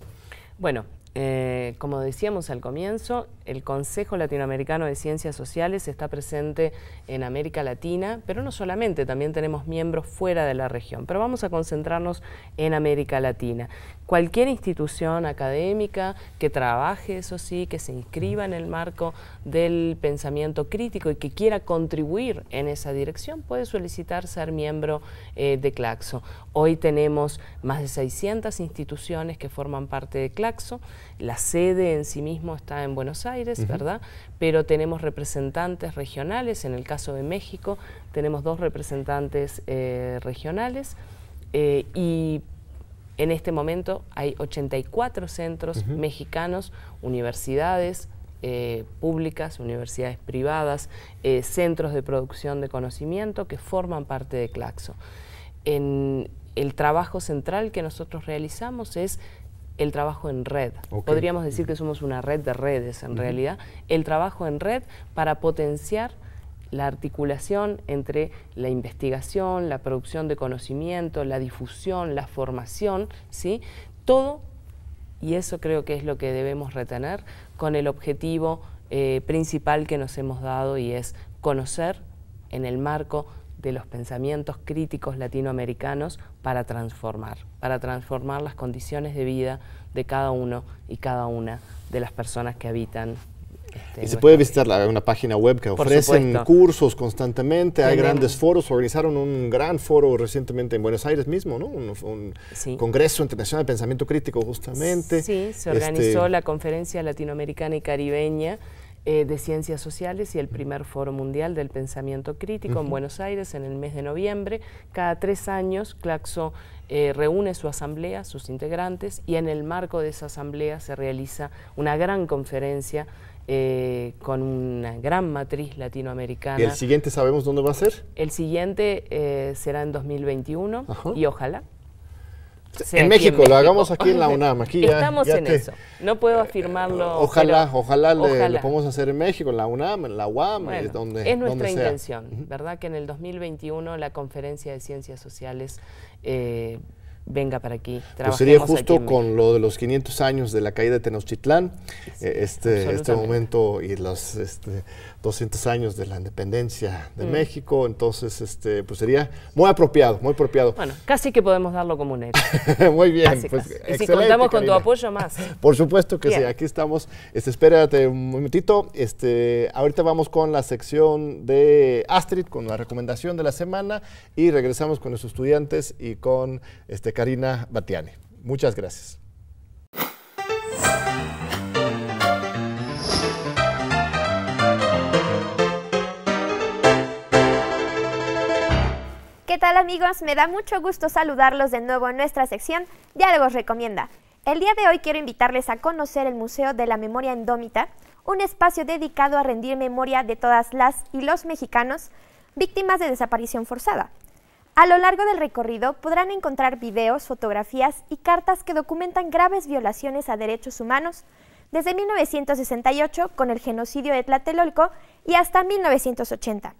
Bueno, eh, como decíamos al comienzo, el Consejo Latinoamericano de Ciencias Sociales está presente en América Latina, pero no solamente, también tenemos miembros fuera de la región, pero vamos a concentrarnos en América Latina. Cualquier institución académica que trabaje, eso sí, que se inscriba en el marco del pensamiento crítico y que quiera contribuir en esa dirección puede solicitar ser miembro eh, de CLACSO. Hoy tenemos más de 600 instituciones que forman parte de CLACSO. La sede en sí mismo está en Buenos Aires, ¿verdad? Pero tenemos representantes regionales, en el caso de México tenemos dos representantes eh, regionales eh, y en este momento hay 84 centros mexicanos, universidades, eh, públicas, universidades privadas, centros de producción de conocimiento que forman parte de Claxo. En el trabajo central que nosotros realizamos es el trabajo en red. Podríamos decir que somos una red de redes en realidad. El trabajo en red para potenciar la articulación entre la investigación, la producción de conocimiento, la difusión, la formación, ¿sí? Todo, y eso creo que es lo que debemos retener, con el objetivo eh, principal que nos hemos dado y es conocer en el marco de los pensamientos críticos latinoamericanos para transformar, para transformar las condiciones de vida de cada uno y cada una de las personas que habitan este, y se puede
visitar una página web que ofrecen cursos constantemente, hay grandes foros, organizaron un gran foro recientemente en Buenos Aires mismo, ¿no? Un, Congreso Internacional de Pensamiento Crítico justamente. Sí, se este, organizó
la Conferencia Latinoamericana y Caribeña eh, de Ciencias Sociales y el primer Foro Mundial del Pensamiento Crítico en Buenos Aires en el mes de noviembre. Cada tres años, Claxo eh, reúne su asamblea, sus integrantes, y en el marco de esa asamblea se realiza una gran conferencia eh, con una gran matriz latinoamericana. ¿Y el siguiente sabemos dónde va a ser? El siguiente será en 2021 y ojalá
en, México, lo hagamos aquí en la UNAM. Estamos en eso.
No puedo afirmarlo. Ojalá, ojalá, lo podamos
hacer en México, en la
UNAM, en la UAM, es donde Es nuestra intención, ¿verdad? Que en el 2021 la Conferencia de Ciencias Sociales eh, venga para aquí. Pues sería justo con
lo de los 500 años de la caída de Tenochtitlán, este, este momento y los... Este, 200 años de la independencia de mm. México, entonces este, pues sería muy apropiado, muy apropiado. Bueno,
casi que podemos darlo como un hecho.
muy bien, pues, y si contamos con tu
apoyo más.
Por supuesto que sí, aquí estamos. Este, espérate un momentito, este, ahorita vamos con la sección de Astrid, con la recomendación de la semana y regresamos con los estudiantes y con este, Karina Batiani. Muchas gracias.
tal amigos? Me da mucho gusto saludarlos de nuevo en nuestra sección Diálogos Recomienda. El día de hoy quiero invitarles a conocer el Museo de la Memoria Indómita, un espacio dedicado a rendir memoria de todas las y los mexicanos víctimas de desaparición forzada. A lo largo del recorrido podrán encontrar videos, fotografías y cartas que documentan graves violaciones a derechos humanos desde 1968 con el genocidio de Tlatelolco y hasta 1980.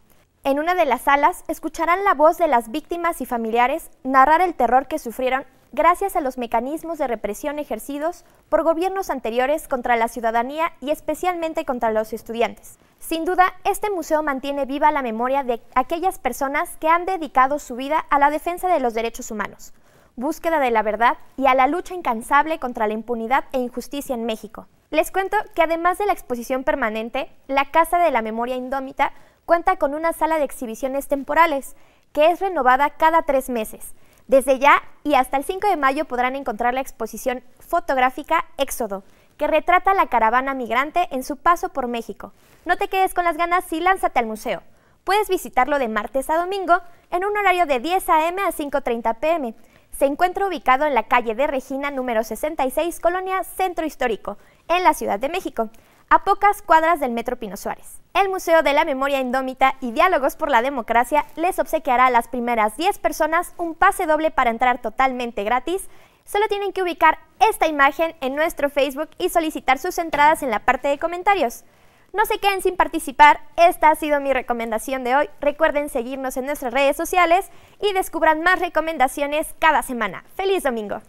En una de las salas escucharán la voz de las víctimas y familiares narrar el terror que sufrieron gracias a los mecanismos de represión ejercidos por gobiernos anteriores contra la ciudadanía y especialmente contra los estudiantes. Sin duda, este museo mantiene viva la memoria de aquellas personas que han dedicado su vida a la defensa de los derechos humanos, búsqueda de la verdad y a la lucha incansable contra la impunidad e injusticia en México. Les cuento que además de la exposición permanente, la Casa de la Memoria Indómita cuenta con una sala de exhibiciones temporales, que es renovada cada tres meses. Desde ya y hasta el 5 de mayo podrán encontrar la exposición fotográfica Éxodo, que retrata la caravana migrante en su paso por México. No te quedes con las ganas y lánzate al museo. Puedes visitarlo de martes a domingo en un horario de 10 a.m. a 5.30 p.m. Se encuentra ubicado en la calle de Regina número 66, Colonia Centro Histórico, en la Ciudad de México a pocas cuadras del Metro Pino Suárez. El Museo de la Memoria Indómita y Diálogos por la Democracia les obsequiará a las primeras 10 personas un pase doble para entrar totalmente gratis. Solo tienen que ubicar esta imagen en nuestro Facebook y solicitar sus entradas en la parte de comentarios. No se queden sin participar, esta ha sido mi recomendación de hoy. Recuerden seguirnos en nuestras redes sociales y descubran más recomendaciones cada semana. ¡Feliz domingo!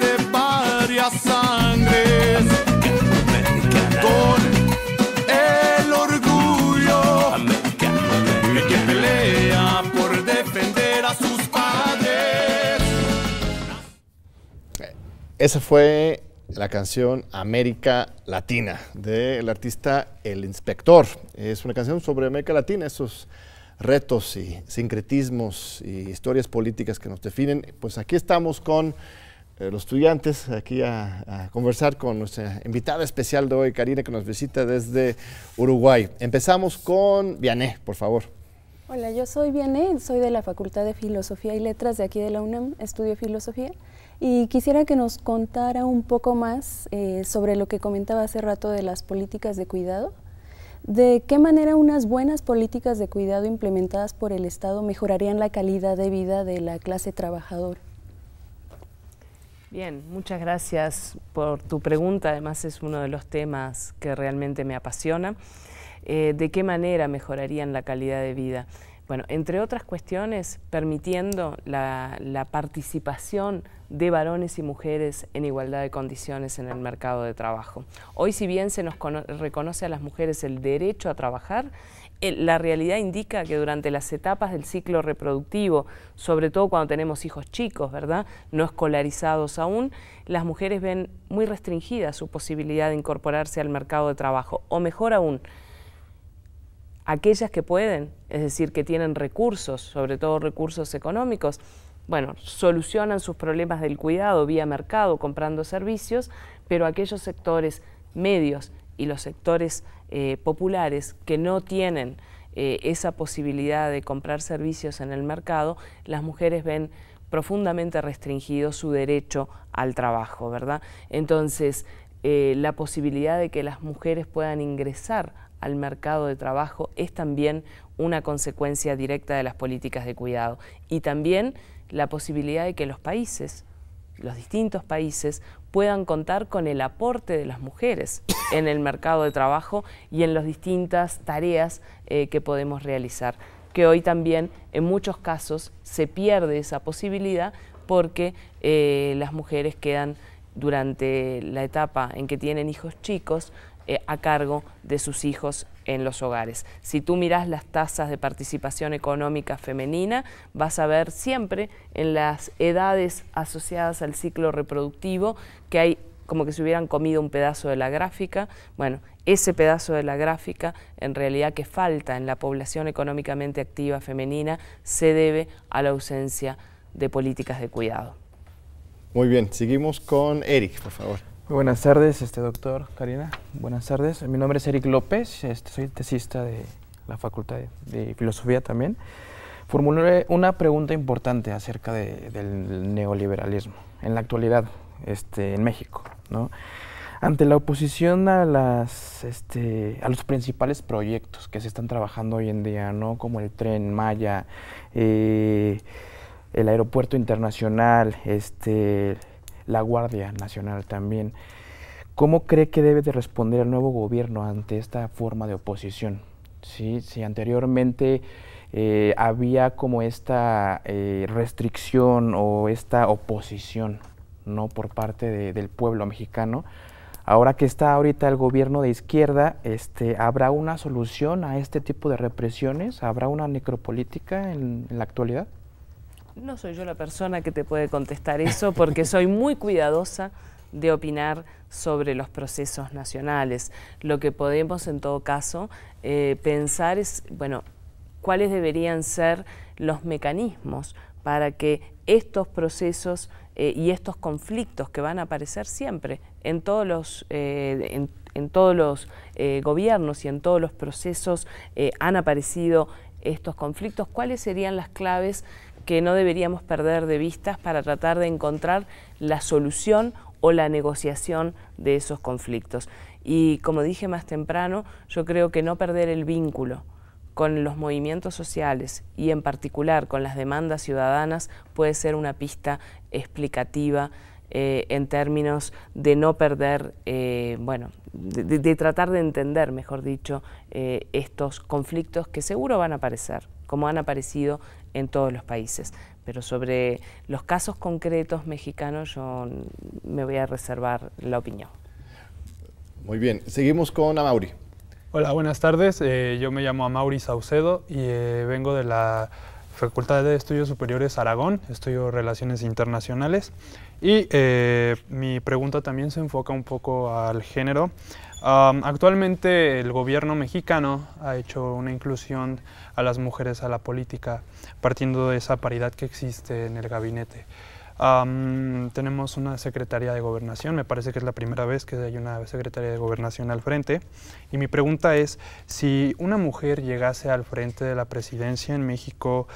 de varias sangres. Con el orgullo de que pelea por defender a sus padres.
Esa fue la canción América Latina del artista El Inspector. Es una canción sobre América Latina, esos retos y sincretismos y historias políticas que nos definen. Pues aquí estamos con eh, los estudiantes aquí a, conversar con nuestra invitada especial de hoy, Karina, que nos visita desde Uruguay. Empezamos con Viané, por favor.
Hola, yo soy Viané, soy de la Facultad de Filosofía y Letras de aquí de la UNAM, estudio filosofía, y quisiera que nos contara un poco más eh, sobre lo que comentaba hace rato de las políticas de cuidado. ¿De qué manera unas buenas políticas de cuidado implementadas por el Estado mejorarían la calidad de vida de la clase trabajadora? Bien, muchas gracias por tu pregunta. Además es uno de los temas que realmente me apasiona. Eh, ¿De qué manera mejorarían la calidad de vida? Bueno, entre otras cuestiones, permitiendo la, la, participación de varones y mujeres en igualdad de condiciones en el mercado de trabajo. Hoy, si bien se nos reconoce a las mujeres el derecho a trabajar, eh, la realidad indica que durante las etapas del ciclo reproductivo, sobre todo cuando tenemos hijos chicos, ¿verdad? No escolarizados aún, las mujeres ven muy restringida su posibilidad de incorporarse al mercado de trabajo, o mejor aún, aquellas que pueden, es decir, que tienen recursos, sobre todo recursos económicos, bueno, solucionan sus problemas del cuidado vía mercado comprando servicios, pero aquellos sectores medios y los sectores eh, populares que no tienen eh, esa posibilidad de comprar servicios en el mercado, las mujeres ven profundamente restringido su derecho al trabajo, ¿verdad? Entonces, eh, la posibilidad de que las mujeres puedan ingresar al mercado de trabajo es también una consecuencia directa de las políticas de cuidado y también la posibilidad de que los países los distintos países puedan contar con el aporte de las mujeres en el mercado de trabajo y en las distintas tareas eh, que podemos realizar, que hoy también en muchos casos se pierde esa posibilidad porque eh, las mujeres quedan durante la etapa en que tienen hijos chicos eh, a cargo de sus hijos en los hogares. Si tú miras las tasas de participación económica femenina, vas a ver siempre en las edades asociadas al ciclo reproductivo que hay como que se hubieran comido un pedazo de la gráfica. Bueno, ese pedazo de la gráfica en realidad que falta en la población económicamente activa femenina se debe a la ausencia de políticas de cuidado.
Muy bien, seguimos
con Eric, por favor buenas tardes, este doctor Karina. Buenas tardes. Mi nombre es Eric López, este, soy tesista de la Facultad de, Filosofía también. Formulé una pregunta importante acerca del neoliberalismo en la actualidad este, en México. ¿no? Ante la oposición a, las, este, a los principales proyectos que se están trabajando hoy en día, ¿no? como el tren Maya, eh, el aeropuerto internacional, este, la Guardia Nacional también. ¿Cómo cree que debe de responder el nuevo gobierno ante esta forma de oposición? Si anteriormente eh, había como esta eh, restricción o esta oposición ¿no? por parte del pueblo mexicano, ahora que está ahorita el gobierno de izquierda, este, ¿habrá una solución a este tipo de represiones? ¿Habrá una necropolítica en la actualidad?
No soy yo la persona que te puede contestar eso porque soy muy cuidadosa de opinar sobre los procesos nacionales. Lo que podemos en todo caso eh, pensar es, bueno, cuáles deberían ser los mecanismos para que estos procesos eh, y estos conflictos que van a aparecer siempre en todos los, eh, en, todos los gobiernos y en todos los procesos han aparecido estos conflictos, cuáles serían las claves que no deberíamos perder de vistas para tratar de encontrar la solución o la negociación de esos conflictos. Y como dije más temprano, yo creo que no perder el vínculo con los movimientos sociales y en particular con las demandas ciudadanas puede ser una pista explicativa eh, en términos de no perder, eh, bueno, de, tratar de entender, mejor dicho, eh, estos conflictos que seguro van a aparecer, como han aparecido en todos los países. Pero sobre los casos concretos mexicanos yo me voy a reservar la opinión.
Muy bien, seguimos con Amauri.
Hola, buenas tardes. Eh, yo me llamo Amauri Saucedo y eh, vengo de la Facultad de Estudios Superiores Aragón, estudio Relaciones Internacionales. Y eh, mi pregunta también se enfoca un poco al género actualmente el gobierno mexicano ha hecho una inclusión a las mujeres a la política, partiendo de esa paridad que existe en el gabinete. tenemos una Secretaría de Gobernación, me parece que es la primera vez que hay una secretaria de Gobernación al frente. Y mi pregunta es, si una mujer llegase al frente de la presidencia en México,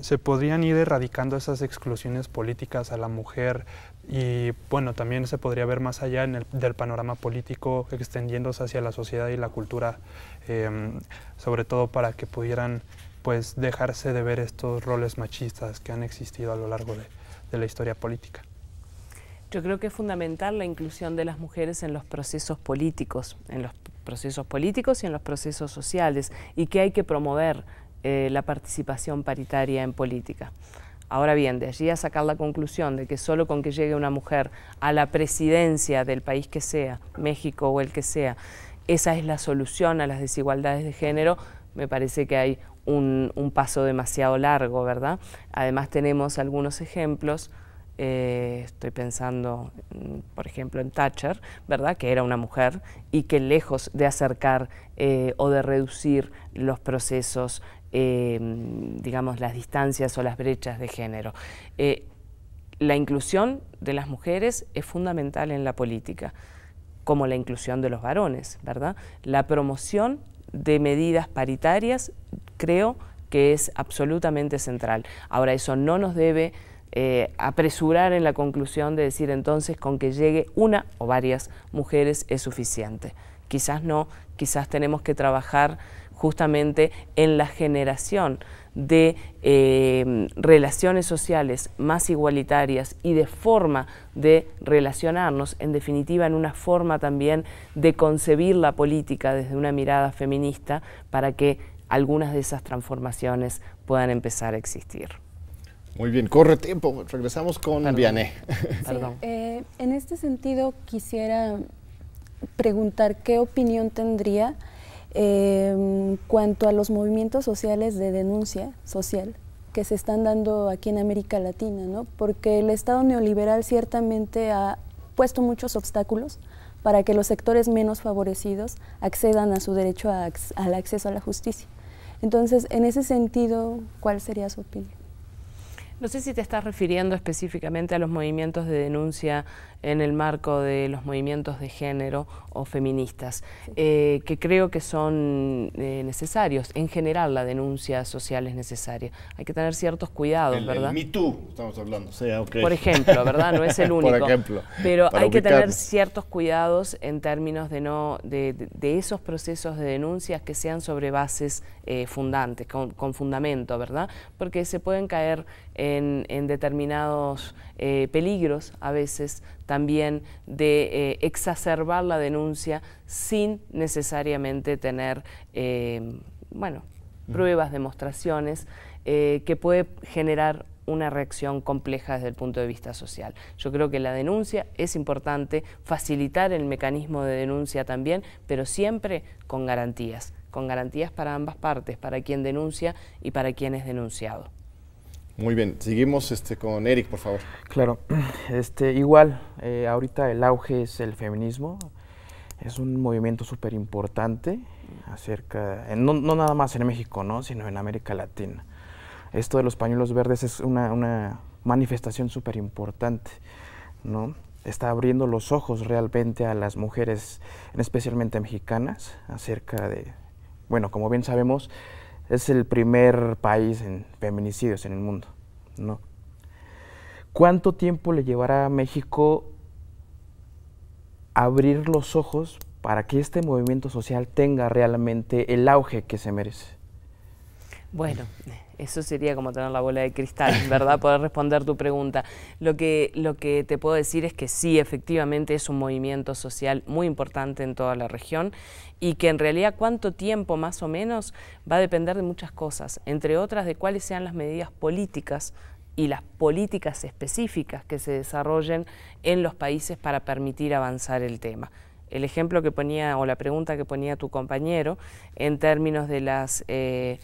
¿se podrían ir erradicando esas exclusiones políticas a la mujer y bueno, también se podría ver más allá del panorama político, extendiéndose hacia la sociedad y la cultura, em, sobre todo para que pudieran pues dejarse de ver estos roles machistas que han existido a lo largo de, la historia política.
Yo creo que es fundamental la inclusión de las mujeres en los procesos políticos, en los procesos políticos y en los procesos sociales, y que hay que promover eh, la participación paritaria en política. Ahora bien, de allí a sacar la conclusión de que solo con que llegue una mujer a la presidencia del país que sea, México o el que sea, esa es la solución a las desigualdades de género, me parece que hay un, paso demasiado largo, ¿verdad? Además tenemos algunos ejemplos. Eh, estoy pensando, mm, por ejemplo, en Thatcher, ¿verdad? que era una mujer y que lejos de acercar eh, o de reducir los procesos Em, digamos, las distancias o las brechas de género. Eh, la inclusión de las mujeres es fundamental en la política, como la inclusión de los varones, ¿verdad? La promoción de medidas paritarias creo que es absolutamente central. Ahora, eso no nos debe eh, apresurar en la conclusión de decir entonces con que llegue una o varias mujeres es suficiente. Quizás no, quizás tenemos que trabajar justamente en la generación de eh, relaciones sociales más igualitarias y de forma de relacionarnos, en definitiva en una forma también de concebir la política desde una mirada feminista para que algunas de esas transformaciones puedan empezar a existir.
Muy bien, corre tiempo, regresamos con Perdón.
Eh, en este sentido quisiera preguntar qué opinión tendría en em, cuanto a los movimientos sociales de denuncia social que se están dando aquí en América Latina, ¿no? porque el Estado neoliberal ciertamente ha puesto muchos obstáculos para que los sectores menos favorecidos accedan a su derecho al acceso a la justicia. Entonces, en ese sentido, ¿cuál sería su opinión? No sé si te estás refiriendo específicamente a los movimientos de denuncia en el marco de los movimientos de género o feministas, eh, que creo que son eh, necesarios. En general, la denuncia social es necesaria. Hay que tener ciertos cuidados, ¿verdad? El Me estamos hablando. Por ejemplo, ¿verdad? No es el único. Por ejemplo. Pero hay que tener ciertos cuidados en términos de, no, de, esos procesos de denuncias que sean sobre bases eh, fundantes, con, fundamento, ¿verdad? Porque se pueden caer en determinados peligros a veces también de exacerbar la denuncia sin necesariamente tener, em, bueno, pruebas, demostraciones, eh, que puede generar una reacción compleja desde el punto de vista social. Yo creo que la denuncia es importante, facilitar el mecanismo de denuncia también, pero siempre con garantías, con garantías para ambas partes, para quien denuncia y para quien es denunciado.
Muy bien, seguimos este, con Eric, por favor. Claro, este, igual, eh, ahorita el auge es el feminismo, es un movimiento súper importante acerca, no, no, nada más en México, ¿no? sino en América Latina. Esto de los pañuelos verdes es una, manifestación súper importante, ¿no? Está abriendo los ojos realmente a las mujeres, especialmente mexicanas, acerca de, bueno, como bien sabemos, es el primer país en feminicidios en el mundo, ¿no? ¿Cuánto tiempo le llevará a México abrir los ojos para que este movimiento social tenga realmente el auge que se merece?
Bueno, eso sería como tener la bola de cristal, ¿verdad? Poder responder tu pregunta. Lo que, lo que te puedo decir es que sí, efectivamente es un movimiento social muy importante en toda la región y que en realidad cuánto tiempo más o menos va a depender de muchas cosas, entre otras de cuáles sean las medidas políticas y las políticas específicas que se desarrollen en los países para permitir avanzar el tema. El ejemplo que ponía o la pregunta que ponía tu compañero en términos de las eh,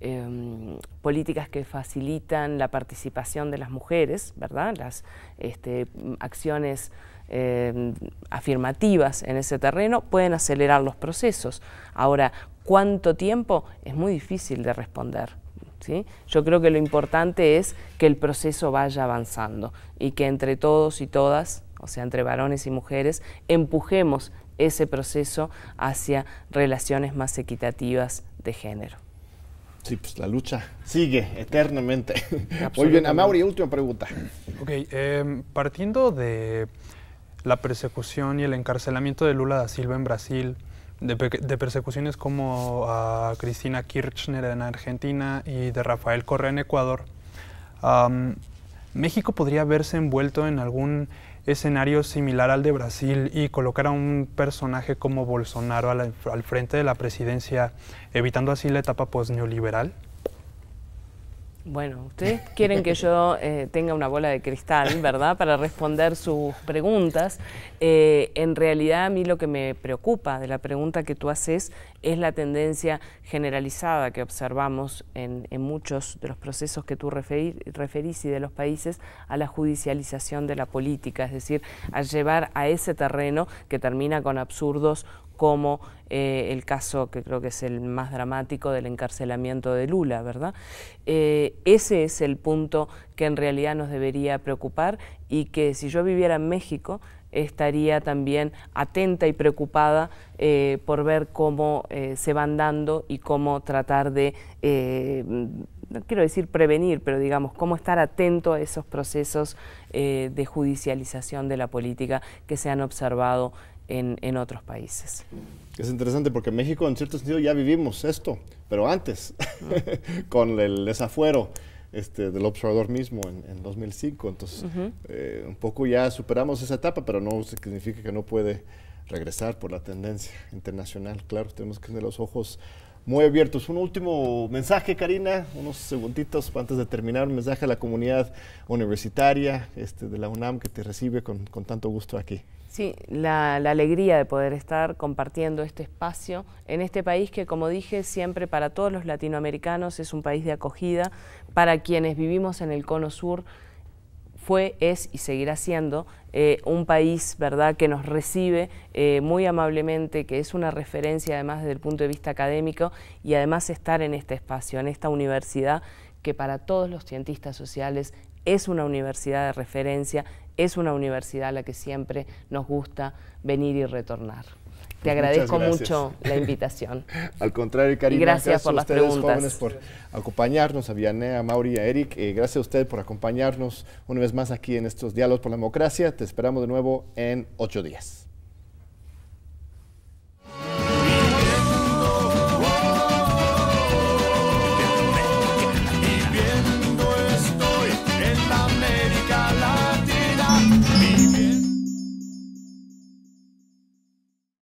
em, políticas que facilitan la participación de las mujeres, ¿verdad? Las este, acciones em, afirmativas en ese terreno pueden acelerar los procesos. Ahora, ¿cuánto tiempo? Es muy difícil de responder. Yo creo que lo importante es que el proceso vaya avanzando y que entre todos y todas, o sea, entre varones y mujeres, empujemos ese proceso hacia relaciones más equitativas de género. Sí, pues la lucha sigue eternamente. Muy bien, a Mauri,
última pregunta.
Ok,
em, partiendo de la persecución y el encarcelamiento de Lula da Silva en Brasil, de, persecuciones como a Cristina Kirchner en Argentina y de Rafael Correa en Ecuador, México podría verse envuelto en algún escenario similar al de Brasil y colocar a un personaje como Bolsonaro al, frente de la presidencia, evitando así la etapa posneoliberal. neoliberal
bueno, ustedes quieren que yo eh, tenga una bola de cristal, ¿verdad?, para responder sus preguntas. Eh, en realidad a mí lo que me preocupa de la pregunta que tú haces es la tendencia generalizada que observamos en, muchos de los procesos que tú referís y de los países a la judicialización de la política, es decir, a llevar a ese terreno que termina con absurdos como eh, el caso que creo que es el más dramático del encarcelamiento de Lula, ¿verdad? Eh, ese es el punto que en realidad nos debería preocupar y que si yo viviera en México estaría también atenta y preocupada eh, por ver cómo se van dando y cómo tratar de no quiero decir prevenir, pero digamos, cómo estar atento a esos procesos de judicialización de la política que se han observado en, otros países.
Es interesante porque en México en cierto sentido ya vivimos esto, pero antes, con el desafuero este, del observador mismo en, 2005. Entonces, eh, un poco ya superamos esa etapa, pero no significa que no puede regresar por la tendencia internacional. Claro, tenemos que tener los ojos muy abiertos. Un último mensaje, Karina, unos segunditos antes de terminar, un mensaje a la comunidad universitaria este, de la UNAM que te recibe con tanto gusto aquí.
Sí, la, alegría de poder estar compartiendo este espacio en este país que, como dije, siempre para todos los latinoamericanos es un país de acogida, para quienes vivimos en el Cono Sur fue, es y seguirá siendo eh, un país ¿verdad? que nos recibe eh, muy amablemente, que es una referencia además desde el punto de vista académico y además estar en este espacio, en esta universidad que para todos los cientistas sociales es una universidad de referencia, es una universidad a la que siempre nos gusta venir y retornar. Te pues agradezco mucho la invitación. Al contrario, Karina. gracias, a ustedes, jóvenes, por
acompañarnos, a Vianea, Mauri, a Eric. Eh, gracias a usted por acompañarnos una vez más aquí en estos Diálogos por la Democracia. Te esperamos de nuevo en ocho días.